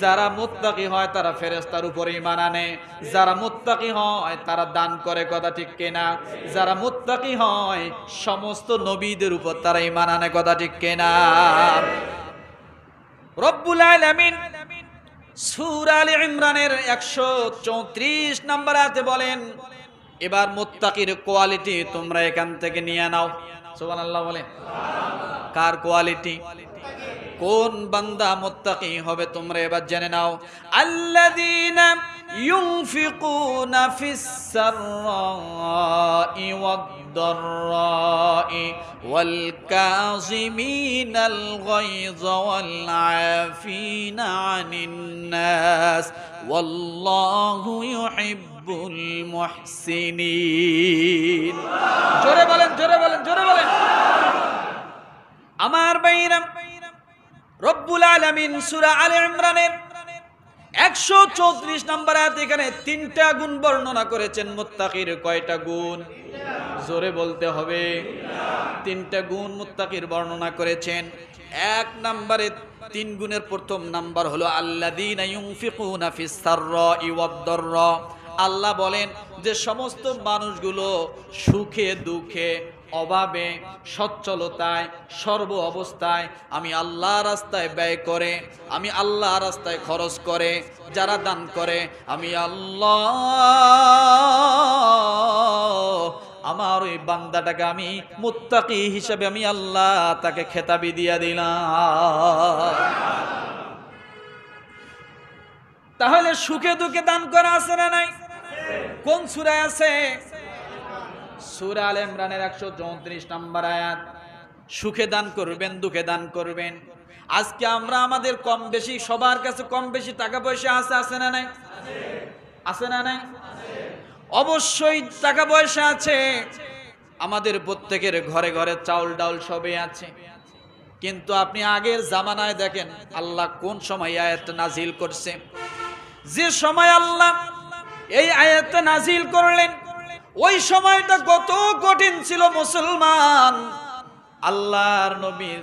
যারা মুত্তাকি হয় তারা ফেরেস্তার উপরে ইমান আনে যারা মুত্তাকি হয় তারা দান করে কথা ঠিক কেনা যারা মুত্তাকি হয় সমস্ত নবীদের উপর তারা ইমান আনে কথা ঠিক কেনা রব্বুল আলামিন সূরা আলে ইমরানের একশো চৌত্রিশ নম্বর আয়াতে বলেন এবার মুত্তাকির কোয়ালিটি তোমরা এখান থেকে নিয়ে নাও আল্লাহ বলে কার কোয়ালিটি কোন বান্দা মুত্তাকি হবে তোমরা এবার জেনে নাও আল্লাযীনা ইউনফিকুনা ফিস সাররাই الضراء والكاظمين الغيظ والعافين عن الناس والله يحب المحسنين جوري বলেন জোরে বলেন জোরে বলেন আমার বাইরাম রব্বুল আলামিন সূরা আলে ইমরানের একশো চৌত্রিশ নাম্বার আয়াত এখানে তিনটা গুণ বর্ণনা করেছেন মুত্তাকির কয়টা গুণ জোরে বলতে হবে তিনটা গুণ মুত্তাকির বর্ণনা করেছেন এক নাম্বারে তিন গুণের প্রথম নাম্বার হলো আল্লাহ বলেন যে সমস্ত মানুষগুলো সুখে দুঃখে অভাবে সচ্ছলতায় সর্ব অবস্থায় আমি আল্লাহ রাস্তায় ব্যয় করে আমি আল্লাহ রাস্তায় খরচ করে যারা দান করে আমি আল্লাহ আমার ওই বান্দাটাকে আমি মুত্তাকি হিসাবে আমি আল্লাহ তাকে খেতাবি দিয়া দিলাম তাহলে সুখে দুঃখে দান করা আছে না নাই কোন সুরায় আছে সুর আল ইমরানের একশো চৌত্রিশ নম্বর আয়াত সুখে দান করবেন দুঃখে দান করবেন আজকে আমরা আমাদের কম বেশি সবার কাছে কম বেশি টাকা পয়সা আছে আছে না নাই আছে না নাই অবশ্যই টাকা পয়সা আছে আমাদের প্রত্যেকের ঘরে ঘরে চাউল ডাউল সবই আছে কিন্তু আপনি আগের জামানায় দেখেন আল্লাহ কোন সময় আয়াত নাজিল করছে যে সময় আল্লাহ এই আয়াত নাজিল করলেন ওই সময়টা কত কঠিন ছিল মুসলমান আল্লাহর নবীর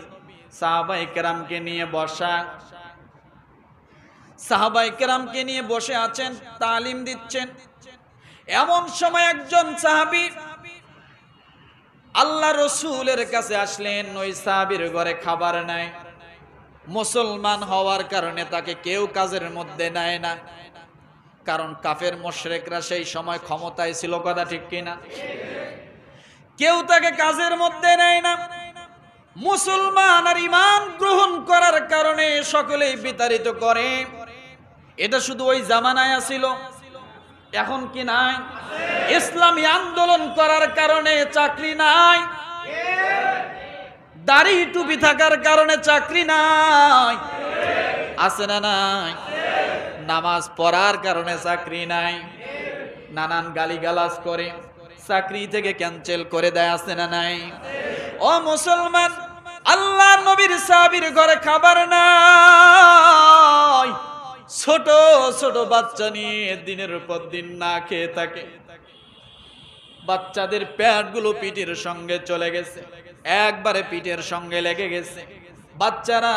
সাহাবাই কেরামকে নিয়ে বসা সাহাবাই কেরামকে নিয়ে বসে আছেন তালিম দিচ্ছেন এমন সময় একজন সাহাবি আল্লাহ রসুলের কাছে আসলেন ওই সাহাবির ঘরে খাবার নাই মুসলমান হওয়ার কারণে তাকে কেউ কাজের মধ্যে নেয় না কারণ কাফের মোশরেকরা সেই সময় ক্ষমতায় ছিল কথা ঠিক কিনা কেউ তাকে কাজের মধ্যে নেয় না মুসলমান আর ইমান গ্রহণ করার কারণে সকলেই বিতাড়িত করে এটা শুধু ওই জামানায় আসিল এখন কি নাই ইসলামী আন্দোলন করার কারণে চাকরি নাই দাড়ি টুপি থাকার কারণে চাকরি নাই আছে না নাই নামাজ পড়ার কারণে চাকরি নাই নানান গালিগালাজ করে চাকরি থেকে ক্যান্সেল করে দেয় আছে না নাই ও মুসলমান আল্লাহ নবীর সাবির ঘরে খাবার নাই ছোট ছোট বাচ্চা নিয়ে দিনের পর দিন না খেয়ে থাকে বাচ্চাদের প্যাটগুলো পিঠের সঙ্গে চলে গেছে একবারে পিঠের সঙ্গে লেগে গেছে বাচ্চারা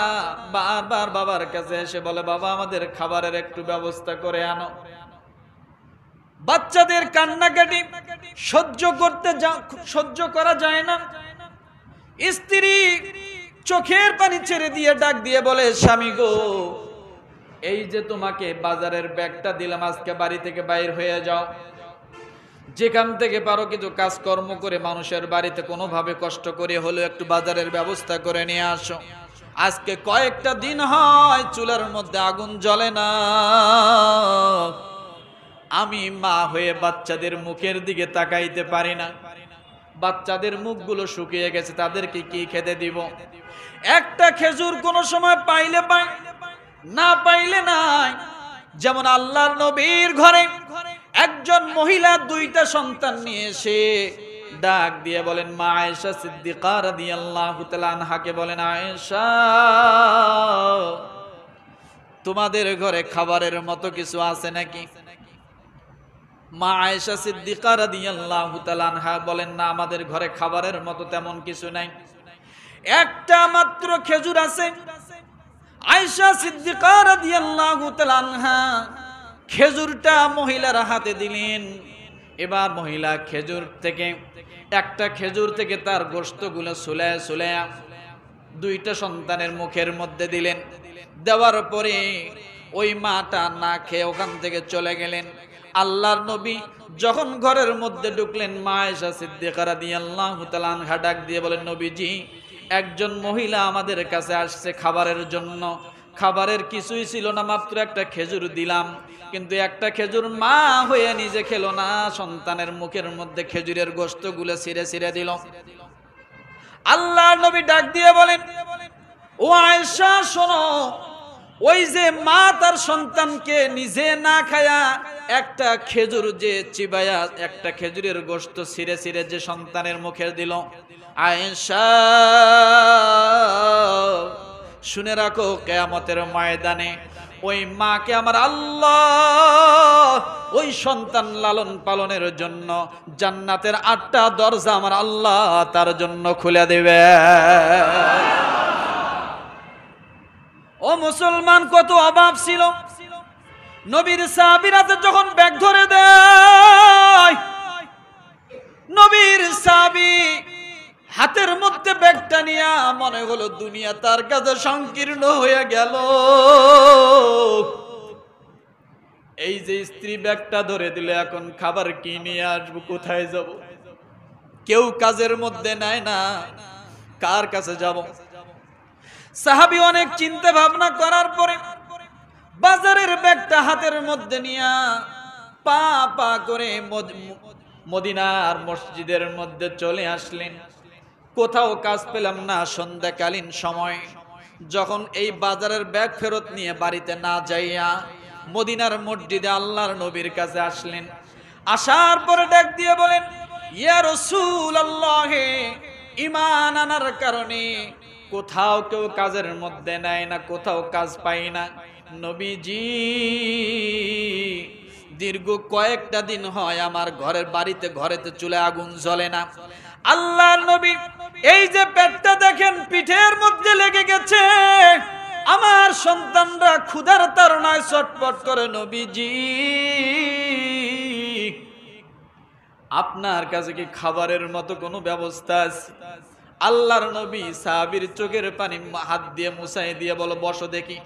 বারবার বাবার কাছে এসে বলে বাবা আমাদের খাবারের একটু ব্যবস্থা করে আনো বাচ্চাদের কান্নাকাটি সহ্য করতে সহ্য করা যায় না স্ত্রী চোখের পানি ছেড়ে দিয়ে ডাক দিয়ে বলে স্বামী গো এই যে তোমাকে বাজারের ব্যাগটা দিলাম আজকে বাড়ি থেকে বাইর হয়ে যাও যেখান থেকে পারো কিছু কাজকর্ম করে মানুষের বাড়িতে কোনোভাবে কষ্ট করে হলেও একটু বাজারের ব্যবস্থা করে নিয়ে আসো আজকে কয়েকটা দিন হয় চুলার মধ্যে আগুন জ্বলে না আমি মা হয়ে বাচ্চাদের মুখের দিকে তাকাইতে পারি না বাচ্চাদের মুখগুলো শুকিয়ে গেছে তাদেরকে কি খেতে দিব একটা খেজুর কোনো সময় পাইলে পাই না পাইলে নাই যেমন আল্লাহ নবীর ঘরে একজন মহিলা দুইটা সন্তান নিয়ে এসে ডাক দিয়ে বলেন মা আয়েশা সিদ্দিকা রাদিয়াল্লাহু তাআলা আনহাকে বলেন আয়েশা তোমাদের ঘরে খাবারের মতো কিছু আছে নাকি মা আয়েশা সিদ্দিকা রাদিয়াল্লাহু তাআলা আনহা বলেন না আমাদের ঘরে খাবারের মতো তেমন কিছু নাই একটা মাত্র খেজুর আছে আয়েশা সিদ্দিকা রাদিয়াল্লাহু তাআলা আনহা খেজুরটা মহিলার হাতে দিলেন এবার মহিলা খেজুর থেকে একটা খেজুর থেকে তার গোস্তগুলো সুলায় সুলায়া দুইটা সন্তানের মুখের মধ্যে দিলেন দেওয়ার পরে ওই মাটা না খেয়ে ওখান থেকে চলে গেলেন আল্লাহর নবী যখন ঘরের মধ্যে ঢুকলেন মা এসা সিদ্দিকারা দিয়ে আল্লাহ তালান ঘাটাক দিয়ে বলেন নবীজি একজন মহিলা আমাদের কাছে আসছে খাবারের জন্য খাবারের কিছুই ছিল না মাত্র একটা খেজুর দিলাম কিন্তু একটা খেজুর মা হয়ে নিজে খেলো না সন্তানের মুখের মধ্যে খেজুরের গুলো ছিঁড়ে ছিঁড়ে দিল আল্লাহ নবী ডাক দিয়ে বলেন ও আয়সা শোনো ওই যে মা তার সন্তানকে নিজে না খায়া একটা খেজুর যে চিবায়া একটা খেজুরের গোস্ত ছিঁড়ে ছিঁড়ে যে সন্তানের মুখে দিল আয়সা শুনে রাখো কেয়ামতের ময়দানে ওই মাকে আমার আল্লাহ ওই সন্তান লালন পালনের জন্য জান্নাতের আটটা দরজা আমার আল্লাহ তার জন্য খুলে দেবে ও মুসলমান কত অভাব ছিল নবীর সাবিরাতে যখন ব্যাগ ধরে দেয় নবীর সাবি হাতের মধ্যে ব্যাগটা নিয়ে মনে হলো দুনিয়া তার কাছে সংকীর্ণ হয়ে গেল এই যে স্ত্রী ব্যাগটা ধরে দিলে এখন খাবার কি নিয়ে আসবো কোথায় যাব কেউ কাজের মধ্যে নেয় না কার কাছে যাব সাহাবি অনেক চিন্তা ভাবনা করার পরে বাজারের ব্যাগটা হাতের মধ্যে নিয়া পা পা করে মদিনার মসজিদের মধ্যে চলে আসলেন কোথাও কাজ পেলাম না সন্ধ্যাকালীন সময় যখন এই বাজারের ব্যাগ ফেরত নিয়ে বাড়িতে না যাইয়া মদিনার মসজিদে আল্লাহর নবীর কাছে আসলেন আসার পরে ডাক দিয়ে বলেন ইয়া রসুল আল্লাহে ইমান আনার কারণে কোথাও কেউ কাজের মধ্যে নেয় না কোথাও কাজ পাই না নবীজি দীর্ঘ কয়েকটা দিন হয় আমার ঘরের বাড়িতে ঘরেতে চুলে আগুন জ্বলে না আল্লাহর নবী এই যে পেটটা দেখেন পিঠের মধ্যে লেগে গেছে আমার সন্তানরা ক্ষুধার তারণায় চটপট করে নবীজি আপনার কাছে কি খাবারের মতো কোনো ব্যবস্থা আছে আল্লাহর নবী সাহাবির চোখের পানি হাত দিয়ে মুসাই দিয়ে বলো বস দেখি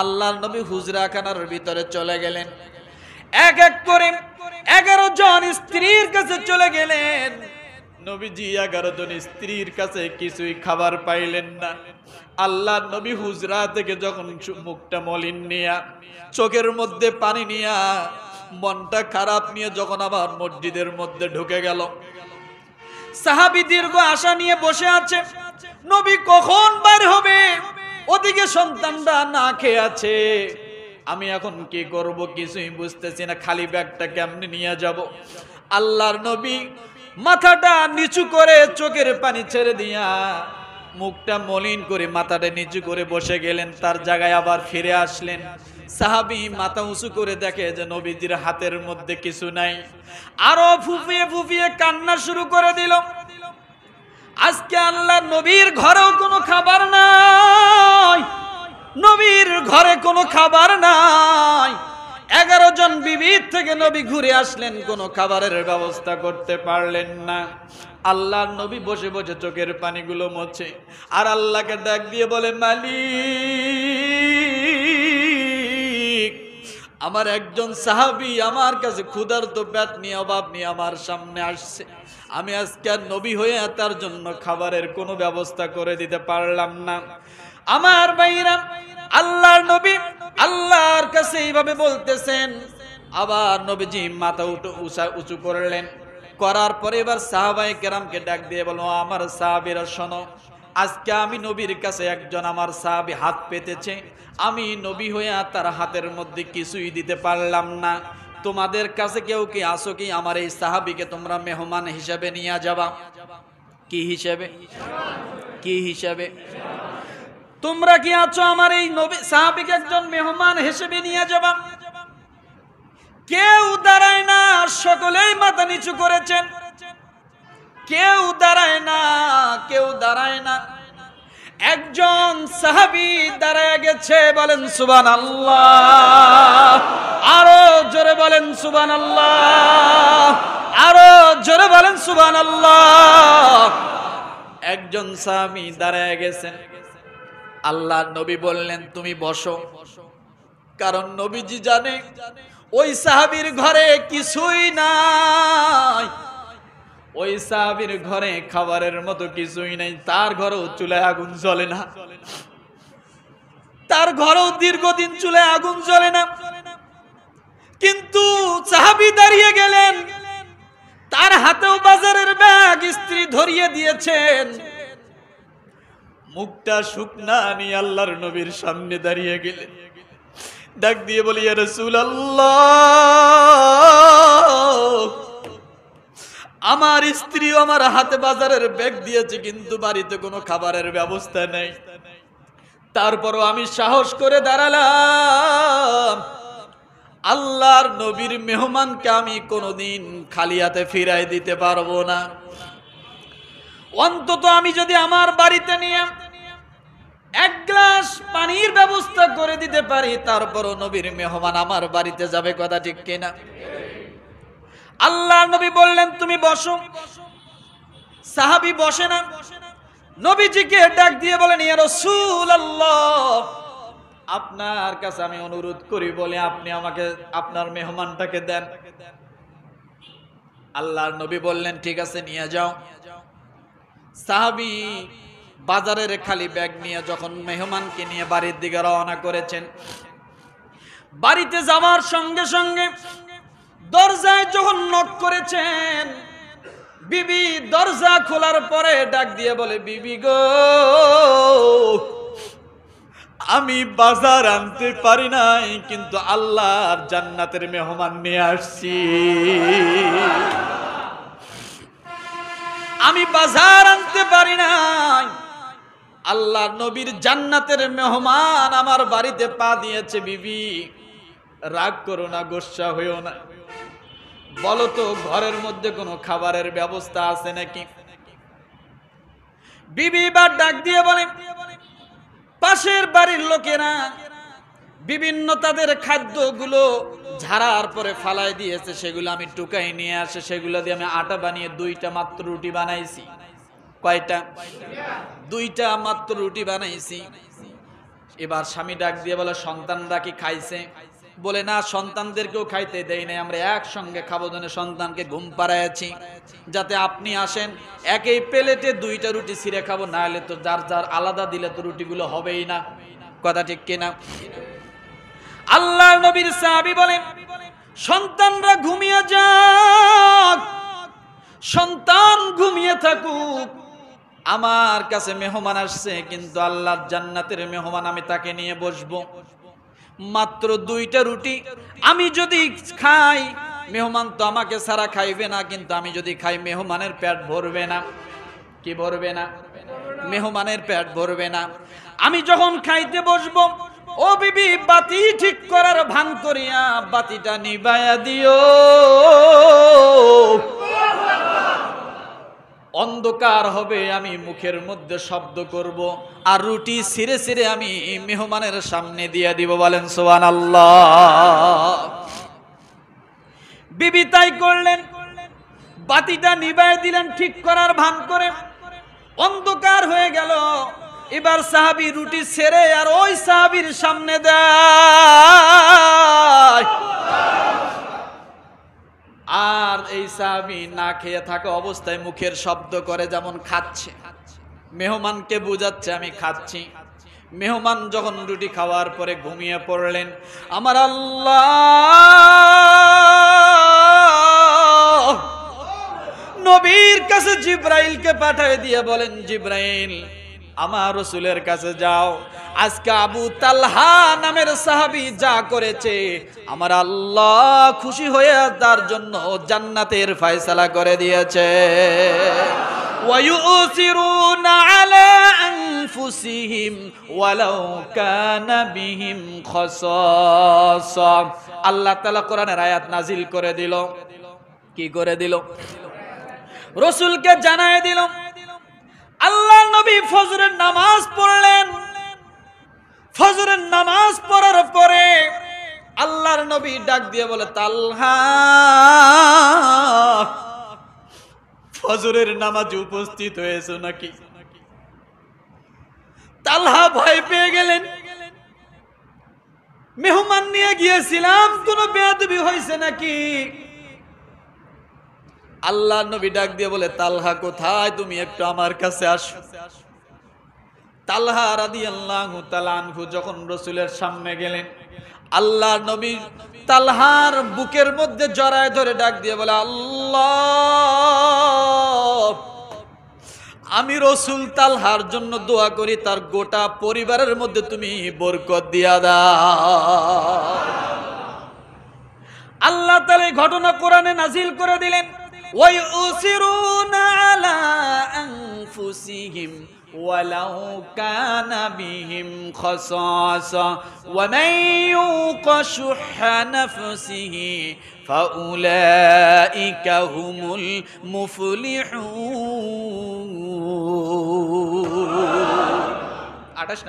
আল্লাহর নবী হুজরাখানার ভিতরে চলে গেলেন এক এক করে এগারো জন স্ত্রীর কাছে চলে গেলেন নবীজি এগারো জন স্ত্রীর কাছে কিছুই খাবার পাইলেন না আল্লাহ নবী হুজরা থেকে যখন মুখটা মলিন নিয়া চোখের মধ্যে পানি নিয়া মনটা খারাপ নিয়ে যখন আবার মসজিদের মধ্যে ঢুকে গেল সাহাবি দীর্ঘ আশা নিয়ে বসে আছে নবী কখন বাইর হবে ওদিকে সন্তানটা না খেয়ে আছে আমি এখন কি করব কিছুই বুঝতেছি না খালি ব্যাগটা কেমনে নিয়ে যাব আল্লাহর নবী মাথাটা নিচু করে চোখের পানি ছেড়ে দিয়া মুখটা মলিন করে মাথাটা নিচু করে বসে গেলেন তার জায়গায় আবার ফিরে আসলেন সাহাবি মাথা উঁচু করে দেখে যে নবীজির হাতের মধ্যে কিছু নাই আরো ফুপিয়ে ফুপিয়ে কান্না শুরু করে দিল আজকে আল্লাহ নবীর ঘরেও কোনো খাবার নাই নবীর ঘরে কোনো খাবার নাই এগারো জন বিবির থেকে নবী ঘুরে আসলেন কোনো খাবারের ব্যবস্থা করতে পারলেন না আল্লাহর নবী বসে বসে চোখের পানিগুলো মোছে আর আল্লাহকে ডাক দিয়ে বলে মালি আমার একজন সাহাবি আমার কাছে তো ব্যাত নিয়ে অভাব নিয়ে আমার সামনে আসছে আমি আজকে আর নবী হয়ে তার জন্য খাবারের কোনো ব্যবস্থা করে দিতে পারলাম না আমার বাইরাম আল্লাহর নবী আল্লাহর কাছে এইভাবে বলতেছেন আবার নবীজি মাথা উঠে উঁচা উঁচু করলেন করার পরে এবার সাহাবাই কেরামকে ডাক দিয়ে বলো আমার সাহাবিরা শোনো আজকে আমি নবীর কাছে একজন আমার সাহাবি হাত পেতেছে আমি নবী হইয়া তার হাতের মধ্যে কিছুই দিতে পারলাম না তোমাদের কাছে কেউ কি আসো কি আমার এই সাহাবিকে তোমরা মেহমান হিসাবে নিয়ে যাবা কি হিসাবে কি হিসাবে তোমরা কি আছো আমার এই নবী সাহাবিক একজন মেহমান হিসেবে নিয়ে যাবা কেউ দাঁড়ায় না সকলেই মাথা নিচু করেছেন কেউ দাঁড়ায় না কেউ দাঁড়ায় না একজন সাহাবি দাঁড়ায় গেছে বলেন সুবান আল্লাহ আরো জোরে বলেন সুবান আল্লাহ আরো জোরে বলেন সুবান আল্লাহ একজন সাহাবি দাঁড়ায় গেছেন আল্লাহ নবী বললেন তুমি বসো কারণ নবীজি জানে ওই সাহাবির ঘরে কিছুই নাই ওই সাহাবির ঘরে খাবারের মতো কিছুই নাই তার ঘরেও চুলে আগুন জ্বলে না তার ঘরেও দীর্ঘদিন চুলে আগুন জ্বলে না কিন্তু সাহাবি দাঁড়িয়ে গেলেন তার হাতেও বাজারের ব্যাগ স্ত্রী ধরিয়ে দিয়েছেন মুখটা শুকনা আমি আল্লাহর নবীর সামনে দাঁড়িয়ে গেলে ডাক দিয়ে বলি রসুল আমার স্ত্রী আমার হাতে বাজারের ব্যাগ দিয়েছে কিন্তু বাড়িতে কোনো খাবারের ব্যবস্থা নেই তারপরও আমি সাহস করে দাঁড়ালাম আল্লাহর নবীর মেহমানকে আমি কোনোদিন খালি হাতে ফিরাই দিতে পারবো না অন্তত আমি যদি আমার বাড়িতে নিয়ে এক গ্লাস পানির ব্যবস্থা করে দিতে পারি তারপর নবীর মেহমান আমার বাড়িতে যাবে কথা ঠিক কিনা আল্লাহ নবী বললেন তুমি বসো সাহাবি বসে না নবীজিকে ডাক দিয়ে বলেন ইয়া রাসূলুল্লাহ আপনার কাছে আমি অনুরোধ করি বলে আপনি আমাকে আপনার মেহমানটাকে দেন আল্লাহর নবী বললেন ঠিক আছে নিয়ে যাও সাহাবি বাজারের খালি ব্যাগ নিয়ে যখন মেহমানকে নিয়ে বাড়ির দিকে রওনা করেছেন বাড়িতে যাওয়ার সঙ্গে সঙ্গে দরজায় যখন নক করেছেন বিবি দরজা খোলার পরে ডাক দিয়ে বলে বিবি গো আমি বাজার আনতে পারি নাই কিন্তু আল্লাহর জান্নাতের মেহমান নিয়ে আসছি আমি বাজার আনতে পারি নাই আল্লাহ নবীর জান্নাতের মেহমান আমার বাড়িতে পা দিয়েছে বিবি রাগ করো না গোসা হইও না বলো তো ঘরের মধ্যে কোনো খাবারের ব্যবস্থা আছে নাকি বিবি বা ডাক দিয়ে বলে পাশের বাড়ির লোকেরা বিভিন্ন তাদের খাদ্যগুলো ঝাড়ার পরে ফালাই দিয়েছে সেগুলো আমি টুকাই নিয়ে আসে সেগুলো দিয়ে আমি আটা বানিয়ে দুইটা মাত্র রুটি বানাইছি কয়টা দুইটা মাত্র রুটি বানাইছি এবার স্বামী ডাক দিয়ে বলে সন্তানরা কি খাইছে বলে না সন্তানদেরকেও খাইতে দেয় নাই আমরা একসঙ্গে খাবো জন্য সন্তানকে ঘুম পাড়াইছি যাতে আপনি আসেন একই প্লেটে দুইটা রুটি ছিঁড়ে খাবো না হলে তো যার যার আলাদা দিলে তো রুটিগুলো হবেই না কথা ঠিক কিনা আল্লাহ নবীর সাহাবি বলেন সন্তানরা ঘুমিয়ে যাক সন্তান ঘুমিয়ে থাকুক আমার কাছে মেহমান আসছে কিন্তু আল্লাহর জান্নাতের মেহমান আমি তাকে নিয়ে বসবো মাত্র দুইটা রুটি আমি যদি খাই মেহমান তো আমাকে সারা খাইবে না কিন্তু আমি যদি খাই মেহমানের পেট ভরবে না কি ভরবে না মেহমানের পেট ভরবে না আমি যখন খাইতে বসবো ও বিবি বাতি ঠিক করার ভান করিয়া বাতিটা নিবায়া দিও অন্ধকার হবে আমি মুখের মধ্যে শব্দ করব আর রুটি সিরে সিরে আমি মেহমানের সামনে দিয়া দিব বলেন সোয়ান আল্লাহ বিবি তাই করলেন বাতিটা নিবায় দিলেন ঠিক করার ভান করে অন্ধকার হয়ে গেল এবার সাহাবি রুটি ছেড়ে আর ওই সাহাবির সামনে আর এই সাহাবি না খেয়ে থাকা অবস্থায় মুখের শব্দ করে যেমন খাচ্ছে মেহমানকে বুঝাচ্ছে আমি খাচ্ছি মেহমান যখন রুটি খাওয়ার পরে ঘুমিয়ে পড়লেন আমার আল্লাহ নবীর কাছে জিব্রাইলকে পাঠিয়ে দিয়ে বলেন জিব্রাইল আমার রসুলের কাছে যাও আজকে আবু তালহা নামের সাহাবি যা করেছে আমার আল্লাহ খুশি হয়ে তার জন্য জান্নাতের ফয়সালা করে দিয়েছে ويؤثرون على أنفسهم ولو كان بهم خصاصة আল্লাহ তাআলা কোরআনের আয়াত নাজিল করে দিল কি করে দিল রসুলকে জানায় দিল আল্লাহ নবী ফজরের নামাজ পড়লেন ফজরের নামাজ পড়ার পরে আল্লাহর নবী ডাক দিয়ে বলে তাল্লা ফজরের নামাজে উপস্থিত হয়েছে নাকি তাল্হা ভয় পেয়ে গেলেন মেহমান নিয়ে গিয়েছিলাম কোনো বেদবি হয়েছে নাকি আল্লাহ নবী ডাক দিয়ে বলে তালহা কোথায় তুমি একটু আমার কাছে আসো তালহা রাদি আল্লাহ তালানহু যখন রসুলের সামনে গেলেন আল্লাহ নবী তালহার বুকের মধ্যে জড়ায় ধরে ডাক দিয়ে বলে আল্লাহ আমি রসুল তালহার জন্য দোয়া করি তার গোটা পরিবারের মধ্যে তুমি বরকত দিয়া দা আল্লাহ তালে ঘটনা কোরআনে নাজিল করে দিলেন ويؤثرون على أنفسهم ولو كان بهم خصاصة ومن يوق شح نفسه فأولئك هم المفلحون আঠাশ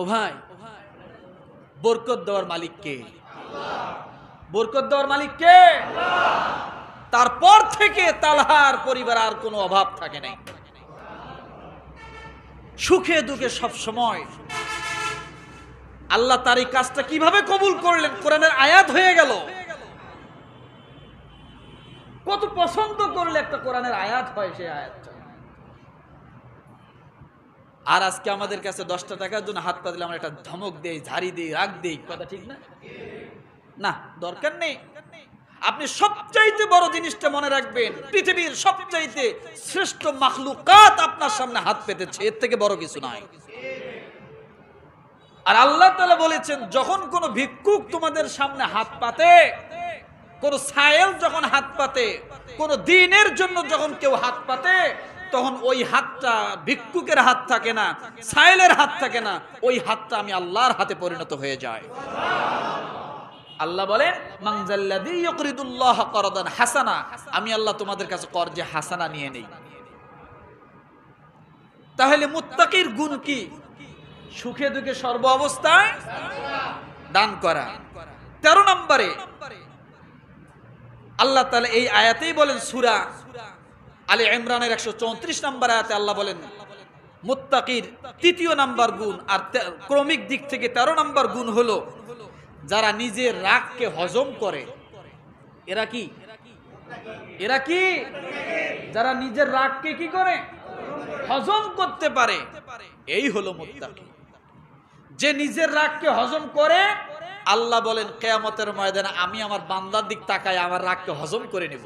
ও ভাই বরকত দেওয়ার মালিককে আল্লাহ বরকত দেওয়ার মালিক কে তারপর থেকে তালহার পরিবার আর কোনো অভাব থাকে নাই সুখে দুঃখে সব সময় আল্লাহ তার এই কাজটা কিভাবে কবুল করলেন কোরআনের আয়াত হয়ে গেল কত পছন্দ করলে একটা কোরআনের আয়াত হয় সে আয়াত আর আজকে আমাদের কাছে দশটা টাকার জন্য হাত পা দিলে আমরা একটা ধমক দেই ঝাড়ি দিই রাগ দিই কথা ঠিক না না দরকার নেই আপনি সবচাইতে বড় জিনিসটা মনে রাখবেন পৃথিবীর সবচাইতে শ্রেষ্ঠ মাখলুকাত আপনার সামনে হাত পেতেছে এর থেকে বড় কিছু নাই আর আল্লাহ তালা বলেছেন যখন কোনো ভিক্ষুক তোমাদের সামনে হাত পাতে কোন সায়েল যখন হাত পাতে কোন দিনের জন্য যখন কেউ হাত পাতে তখন ওই হাতটা ভিক্ষুকের হাত থাকে না সায়েলের হাত থাকে না ওই হাতটা আমি আল্লাহর হাতে পরিণত হয়ে যায় আল্লাহ বলেন হাসানা আমি আল্লাহ তোমাদের কাছে কর্জে হাসানা নিয়ে নেই তাহলে মুত্তাকির গুণ কি সুখে দুঃখে সর্ব অবস্থায় দান করা তেরো নম্বরে আল্লাহ তাহলে এই আয়াতেই বলেন সুরা আলী ইমরানের একশো চৌত্রিশ নম্বর আয়াতে আল্লাহ বলেন মুত্তাকির তৃতীয় নাম্বার গুণ আর ক্রমিক দিক থেকে তেরো নাম্বার গুণ হলো যারা নিজের রাগকে হজম করে এরা কি এরা কি যারা নিজের রাগকে কি করে হজম করতে পারে এই হলো মোত্তাকি যে নিজের রাগকে হজম করে আল্লাহ বলেন কেয়ামতের ময়দানে আমি আমার বান্দার দিক তাকায় আমার রাগকে হজম করে নেব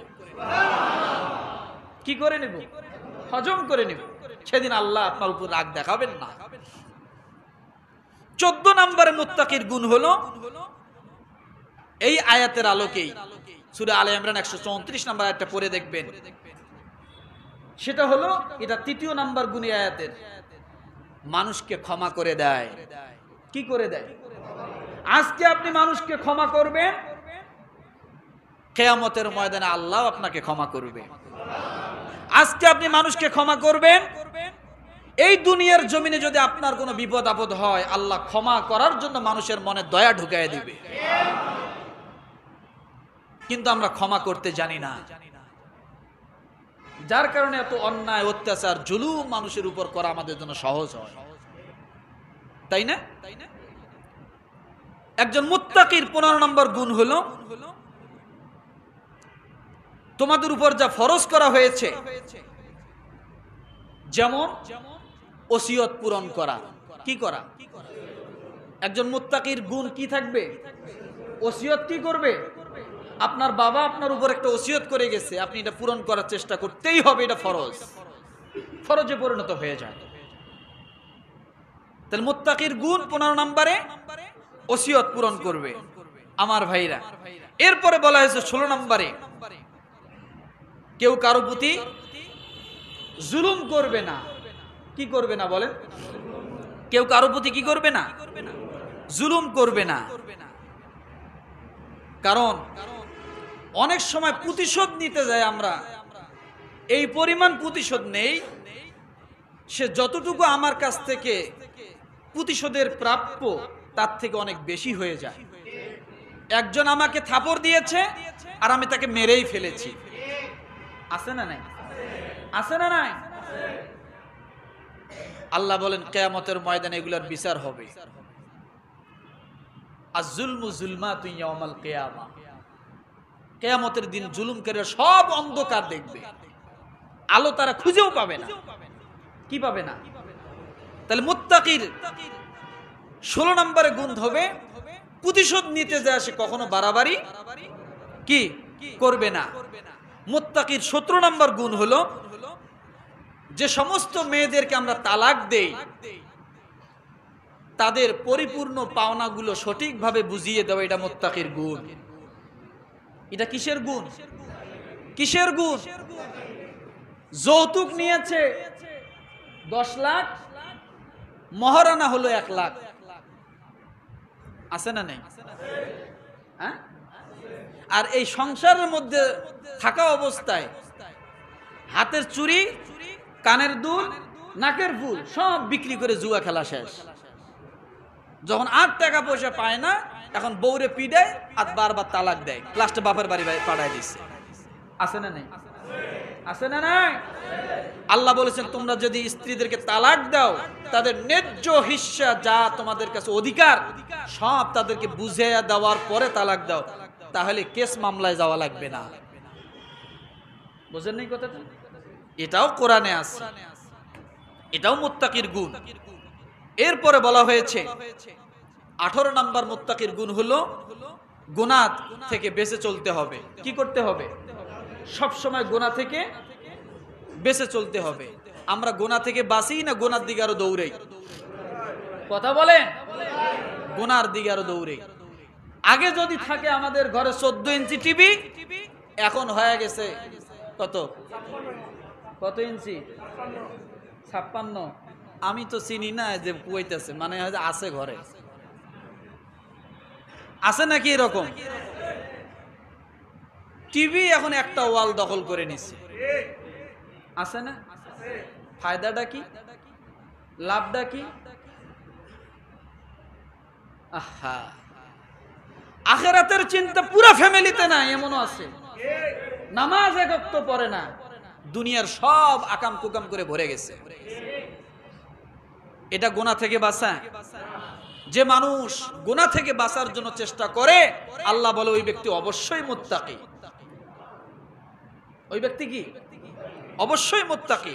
কি করে নেব হজম করে নেব সেদিন আল্লাহ আপনার উপর রাগ দেখাবেন না চোদ্দ নম্বরে মুত্তাকির গুণ হল এই আয়াতের আলোকেই সুরে আলে ইমরান একশো চৌত্রিশ নম্বর আয়াতটা পরে দেখবেন সেটা হলো এটা তৃতীয় নাম্বার গুণী আয়াতের মানুষকে ক্ষমা করে দেয় কি করে দেয় আজকে আপনি মানুষকে ক্ষমা করবেন কেয়ামতের ময়দানে আল্লাহ আপনাকে ক্ষমা করবে আজকে আপনি মানুষকে ক্ষমা করবেন করবেন এই দুনিয়ার জমিনে যদি আপনার কোনো বিপদ আপদ হয় আল্লাহ ক্ষমা করার জন্য মানুষের মনে দয়া ঢুকাই দিবে কিন্তু আমরা ক্ষমা করতে জানি না যার কারণে এত অন্যায় অত্যাচার জুলু মানুষের উপর করা আমাদের জন্য সহজ হয় তাই না একজন মুত্তাকির পনেরো নম্বর গুণ হল তোমাদের উপর যা ফরজ করা হয়েছে যেমন যেমন ওসিয়ত পূরণ করা কি করা একজন মুত্তাকির গুণ কি থাকবে ওসিয়ত কি করবে আপনার বাবা আপনার উপর একটা ওসিয়ত করে গেছে আপনি এটা পূরণ করার চেষ্টা করতেই হবে এটা ফরজ ফরজে পরিণত হয়ে যায় তাহলে মুত্তাকির গুণ পনেরো নম্বরে ওসিয়ত পূরণ করবে আমার ভাইরা এরপরে বলা হয়েছে ষোলো নম্বরে কেউ কারো প্রতি জুলুম করবে না কি করবে না বলেন কেউ কারো প্রতি কি করবে না জুলুম করবে না কারণ অনেক সময় প্রতিশোধ নিতে যায় আমরা এই পরিমাণ প্রতিশোধ নেই সে যতটুকু আমার কাছ থেকে প্রতিশোধের প্রাপ্য তার থেকে অনেক বেশি হয়ে যায় একজন আমাকে থাপড় দিয়েছে আর আমি তাকে মেরেই ফেলেছি আছে না নাই আছে না নাই আল্লাহ বলেন কেয়ামতের ময়দানে এগুলোর বিচার হবে কেয়ামতের দিন জুলুম করে সব অন্ধকার দেখবে আলো তারা খুঁজেও পাবে না কি পাবে না তাহলে মুত্তাকির ষোলো নম্বরে গুণ হবে প্রতিশোধ নিতে যায় সে কখনো বাড়াবাড়ি কি করবে না মুত্তাকির সতেরো নম্বর গুণ হলো যে সমস্ত মেয়েদেরকে আমরা তালাক দেই তাদের পরিপূর্ণ পাওনাগুলো সঠিকভাবে বুঝিয়ে দেওয়া এটা মোত্তাকের গুণ এটা কিসের গুণ কিসের গুণ যৌতুক নিয়েছে দশ লাখ মহারানা হলো এক লাখ আছে না নেই হ্যাঁ? আর এই সংসারের মধ্যে থাকা অবস্থায় হাতের চুরি কানের দুল নাকের ফুল সব বিক্রি করে জুয়া খেলা শেষ যখন আর টাকা পয়সা পায় না এখন বৌরে পিডায় আর বারবার তালাক দেয় লাস্টে বাপের বাড়ি পাঠায় দিচ্ছে আছে না নেই আছে না নাই আল্লাহ বলেছেন তোমরা যদি স্ত্রীদেরকে তালাক দাও তাদের ন্যায্য হিস্সা যা তোমাদের কাছে অধিকার সব তাদেরকে বুঝাইয়া দেওয়ার পরে তালাক দাও তাহলে কেস মামলায় যাওয়া লাগবে না বুঝেন নেই কথাটা এটাও কোরআনে আছে এটাও মুত্তাকির গুণ এরপরে বলা হয়েছে আঠারো নাম্বার মুত্তাকির গুণ হলো গোনাত থেকে বেঁচে চলতে হবে কি করতে হবে সব সময় গোনা থেকে বেঁচে চলতে হবে আমরা গোনা থেকে বাঁচি না গোনার দিকে আরো দৌড়ে কথা বলেন গোনার দিকে আরো দৌড়ে আগে যদি থাকে আমাদের ঘরে চোদ্দ ইঞ্চি টিভি এখন হয়ে গেছে কত কত ইঞ্চি ছাপ্পান্ন আমি তো চিনি না যে কুয়াইতেছে মানে আছে ঘরে আছে নাকি এরকম টিভি এখন একটা ওয়াল দখল করে নিছে আছে না ফায়দাটা কি লাভটা কি আহা আখেরাতের চিন্তা পুরা ফ্যামিলিতে না এমনও আছে নামাজ এক পড়ে না দুনিয়ার সব আকাম কুকাম করে ভরে গেছে এটা গোনা থেকে বাঁচা যে মানুষ গোনা থেকে বাঁচার জন্য চেষ্টা করে আল্লাহ বলে ওই ব্যক্তি অবশ্যই মোত্তাকি ওই ব্যক্তি কি অবশ্যই মোত্তাকি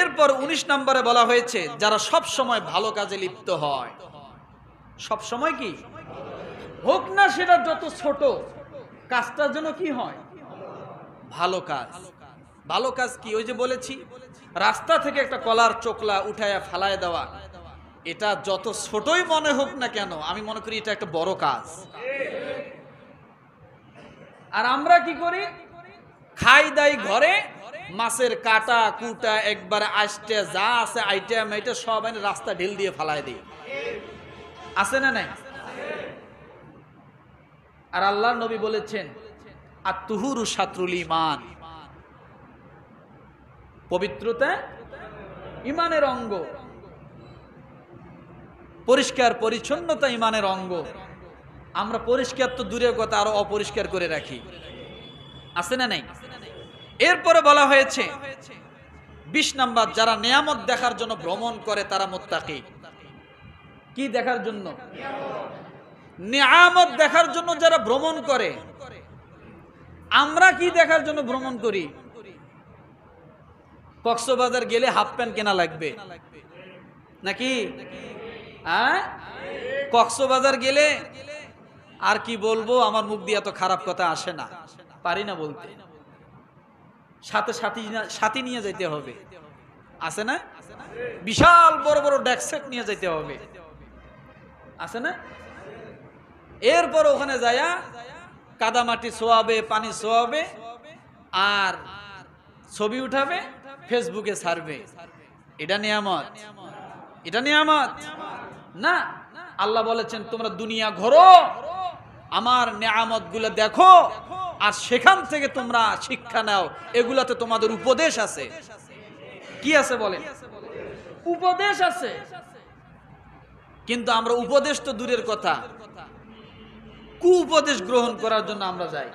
এরপর ১৯ নম্বরে বলা হয়েছে যারা সব সময় ভালো কাজে লিপ্ত হয় সব সময় কি হোক না সেটা যত ছোট কাজটার জন্য কি হয় ভালো কাজ ভালো কাজ কি ওই যে বলেছি রাস্তা থেকে একটা কলার চোকলা উঠাইয়া ফালায় দেওয়া এটা যত ছোটই মনে হোক না কেন আমি মনে করি এটা একটা বড় কাজ আর আমরা কি করি খাই দাই ঘরে মাছের কাটা কুটা একবার আসতে যা আছে আইটেম এটা সব এনে রাস্তা ঢিল দিয়ে ফালাই দিই আছে না নাই আর আল্লাহ নবী বলেছেন আর তুহুরু শাত্রুল ইমান পবিত্রতা ইমানের অঙ্গ পরিষ্কার পরিচ্ছন্নতা ইমানের অঙ্গ আমরা পরিষ্কার তো দূরের কথা আরো অপরিষ্কার করে রাখি আছে না নাই এরপরে বলা হয়েছে বিশ নাম্বার যারা নিয়ামত দেখার জন্য ভ্রমণ করে তারা মোত্তাকি কি দেখার জন্য নিয়ামত দেখার জন্য যারা ভ্রমণ করে আমরা কি দেখার জন্য ভ্রমণ করি কক্সবাজার গেলে হাফ প্যান্ট কেনা লাগবে নাকি হ্যাঁ কক্সবাজার গেলে আর কি বলবো আমার মুখ দিয়ে এত খারাপ কথা আসে না পারি না বলতে সাথে সাথী সাথী নিয়ে যাইতে হবে আছে না বিশাল বড় বড় ডেকসেট নিয়ে যাইতে হবে আছে না এরপর ওখানে যায়া কাদামাটি ছোয়াবে পানি ছোয়াবে আর ছবি উঠাবে ফেসবুকে সার্ভে এটা নিয়ামত এটা নিয়ামত না আল্লাহ বলেছেন তোমরা দুনিয়া ঘোরো আমার নিয়ামত গুলো দেখো আর সেখান থেকে তোমরা শিক্ষা নাও এগুলাতে তোমাদের উপদেশ আছে কি আছে বলে উপদেশ আছে কিন্তু আমরা উপদেশ তো দূরের কথা উপদেশ গ্রহণ করার জন্য আমরা যাই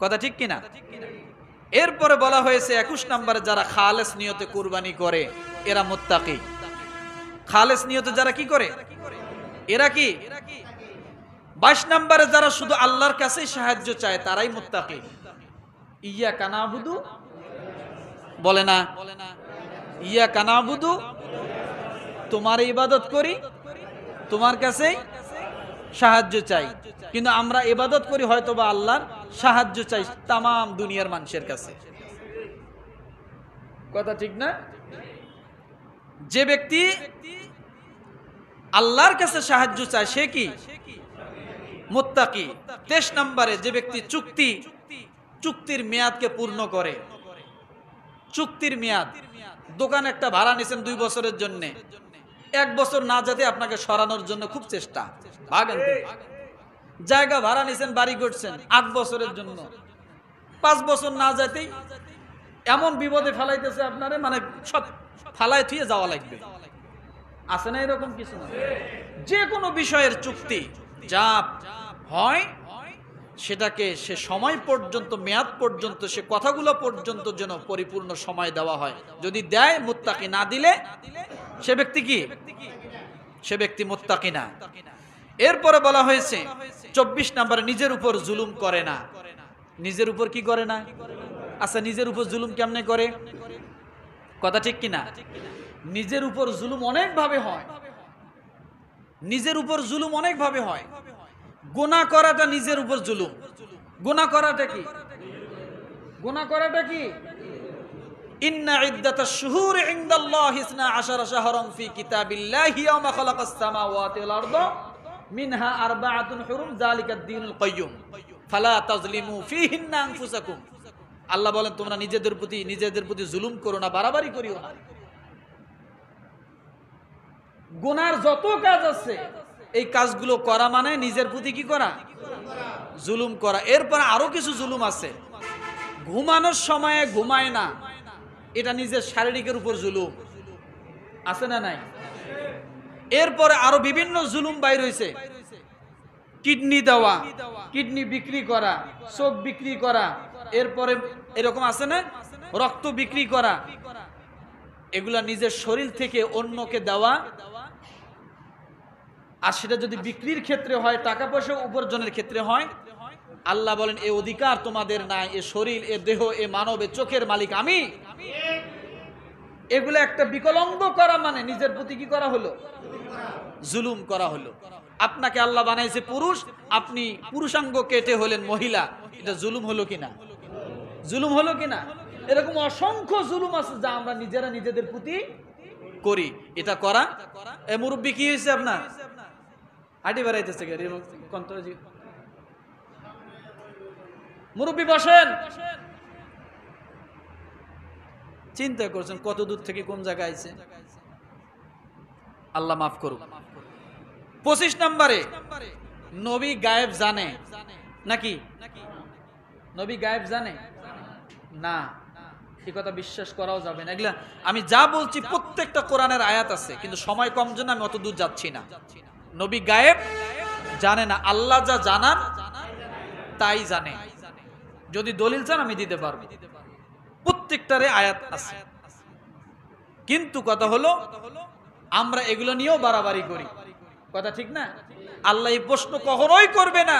কথা ঠিক কিনা এরপরে বলা হয়েছে একুশ নম্বরে যারা খালেস নিয়তে কুরবানি করে এরা মোত্তাকি খালেস নিয়তে যারা কি করে এরা কি বাইশ নম্বরে যারা শুধু আল্লাহর কাছেই সাহায্য চায় তারাই মোত্তাকি ইয়া কানাবুদু বলে না ইয়া কানাবুদু তোমার ইবাদত করি তোমার কাছেই সাহায্য চাই কিন্তু আমরা এবাদত করি হয়তো বা আল্লাহর সাহায্য চাই তাম দুনিয়ার মানুষের কাছে কথা ঠিক না যে ব্যক্তি আল্লাহর কাছে সাহায্য চায় সে কি মোত্তাকি তেইশ নম্বরে যে ব্যক্তি চুক্তি চুক্তির মেয়াদকে পূর্ণ করে চুক্তির মেয়াদ দোকান একটা ভাড়া নিয়েছেন দুই বছরের জন্য এক বছর না যাতে আপনাকে সরানোর জন্য খুব চেষ্টা ভাগেন জায়গা ভাড়া নিছেন বাড়ি করছেন আট বছরের জন্য পাঁচ বছর না যাইতেই এমন বিপদে ফেলাইতেছে আপনারে মানে সব ফালায় থুয়ে যাওয়া লাগবে আছে না এরকম কিছু না যে কোনো বিষয়ের চুক্তি যা হয় সেটাকে সে সময় পর্যন্ত মেয়াদ পর্যন্ত সে কথাগুলো পর্যন্ত যেন পরিপূর্ণ সময় দেওয়া হয় যদি দেয় মোত্তাকি না দিলে সে ব্যক্তি কি সে ব্যক্তি মোত্তাকি না এরপরে বলা হয়েছে চব্বিশ নাম্বার নিজের উপর জুলুম করে না নিজের উপর কি করে না আচ্ছা নিজের উপর জুলুম কেমনে করে কথা ঠিক কিনা নিজের উপর জুলুম অনেকভাবে হয় নিজের উপর জুলুম অনেকভাবে হয় গোনা করাটা নিজের উপর জুলুম গোনা করাটা কি গোনা করাটা কি ইন্না ইদ্দাতা শুহুর ইনদাল্লাহ ইসনা ফি কিতাবিল্লাহি ইয়াউমা খালাকাস সামাওয়াতি ওয়াল আরদ মিনহা আরবা আতুন হরুম জালিকা দিনুল কয়ুম ফালা তাজলিমু ফিহিন্না আনফুসাকুম আল্লাহ বলেন তোমরা নিজেদের প্রতি নিজেদের প্রতি জুলুম করো না বাড়াবাড়ি করিও না গুনার যত কাজ আছে এই কাজগুলো করা মানে নিজের প্রতি কি করা জুলুম করা এরপর আরো কিছু জুলুম আছে ঘুমানোর সময়ে ঘুমায় না এটা নিজের শারীরিকের উপর জুলুম আছে না নাই এরপরে আরো বিভিন্ন জুলুম বাই রয়েছে কিডনি দেওয়া কিডনি বিক্রি করা চোখ বিক্রি করা এরপরে এরকম আছে না রক্ত বিক্রি করা এগুলা নিজের শরীর থেকে অন্যকে দেওয়া আর সেটা যদি বিক্রির ক্ষেত্রে হয় টাকা পয়সা উপার্জনের ক্ষেত্রে হয় আল্লাহ বলেন এ অধিকার তোমাদের নাই এ শরীর এ দেহ এ মানব এ চোখের মালিক আমি এগুলো একটা বিকলঙ্গ করা মানে নিজের প্রতি কি করা হলো জুলুম করা হলো আপনাকে আল্লাহ বানাইছে পুরুষ আপনি পুরুষাঙ্গ কেটে হলেন মহিলা এটা জুলুম হলো কিনা জুলুম হলো কিনা এরকম অসংখ্য জুলুম আছে যা আমরা নিজেরা নিজেদের প্রতি করি এটা করা এ মুরব্বী কি হয়েছে আপনার আটি বেড়াইতেছে মুরব্বী বসেন চিন্তা করছেন কত দূর থেকে কোন জায়গায় আইছে আল্লাহ মাফ করুক পঁচিশ নম্বরে নবী গায়েব জানে নাকি নবী গায়েব জানে না কথা বিশ্বাস করাও যাবে না এগুলা আমি যা বলছি প্রত্যেকটা কোরআনের আয়াত আছে কিন্তু সময় কম জন্য আমি অত দূর যাচ্ছি না নবী গায়েব জানে না আল্লাহ যা জানান তাই জানে যদি দলিল চান আমি দিতে পারবো প্রত্যেকটারে আয়াত আছে কিন্তু কথা হলো আমরা এগুলো নিয়েও বাড়াবাড়ি করি কথা ঠিক না আল্লাহ এই প্রশ্ন কখনোই করবে না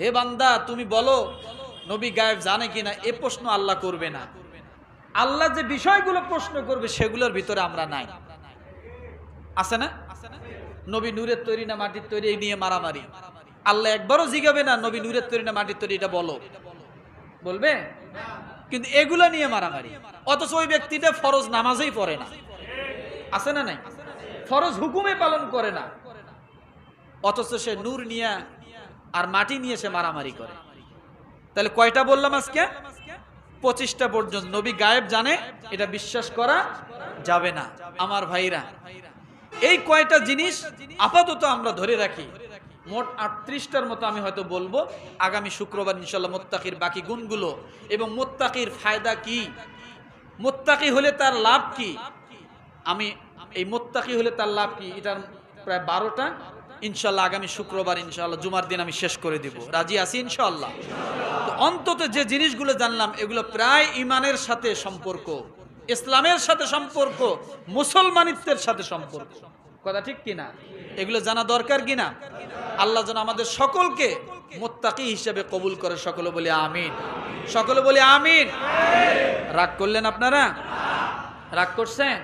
হে বান্দা তুমি বলো নবী গায়েব জানে কিনা এ প্রশ্ন আল্লাহ করবে না আল্লাহ যে বিষয়গুলো প্রশ্ন করবে সেগুলোর ভিতরে আমরা নাই আছে না নবী নূরের তৈরি না মাটির তৈরি এই নিয়ে মারামারি আল্লাহ একবারও জিগাবে না নবী নূরের তৈরি না মাটির তৈরি এটা বলো বলবে কিন্তু এগুলো নিয়ে মারামারি অথচ ওই ব্যক্তিটা ফরজ নামাজেই পড়ে না আছে না নাই ফরজ হুকুমে পালন করে না অথচ সে নূর নিয়ে আর মাটি নিয়ে সে মারামারি করে তাহলে কয়টা বললাম আজকে পঁচিশটা পর্যন্ত নবী গায়েব জানে এটা বিশ্বাস করা যাবে না আমার ভাইরা এই কয়টা জিনিস আপাতত আমরা ধরে রাখি মোট আটত্রিশটার মতো আমি হয়তো বলবো আগামী শুক্রবার ইনশাল্লাহ মোত্তাকির বাকি গুণগুলো এবং মোত্তাকির ফায়দা কি মোত্তাকি হলে তার লাভ কি আমি এই মোত্তাকি হলে তার লাভ কি এটার প্রায় বারোটা ইনশাল্লাহ আগামী শুক্রবার ইনশাল্লাহ জুমার দিন আমি শেষ করে দিব রাজি আছি ইনশাল্লাহ তো অন্তত যে জিনিসগুলো জানলাম এগুলো প্রায় ইমানের সাথে সম্পর্ক ইসলামের সাথে সম্পর্ক মুসলমানিত্বের সাথে সম্পর্ক কথা ঠিক কিনা এগুলো জানা দরকার কিনা আল্লাহ যেন আমাদের সকলকে মোত্তাকি হিসাবে কবুল করে সকলে বলে আমিন সকলে বলে আমিন রাগ করলেন আপনারা রাগ করছেন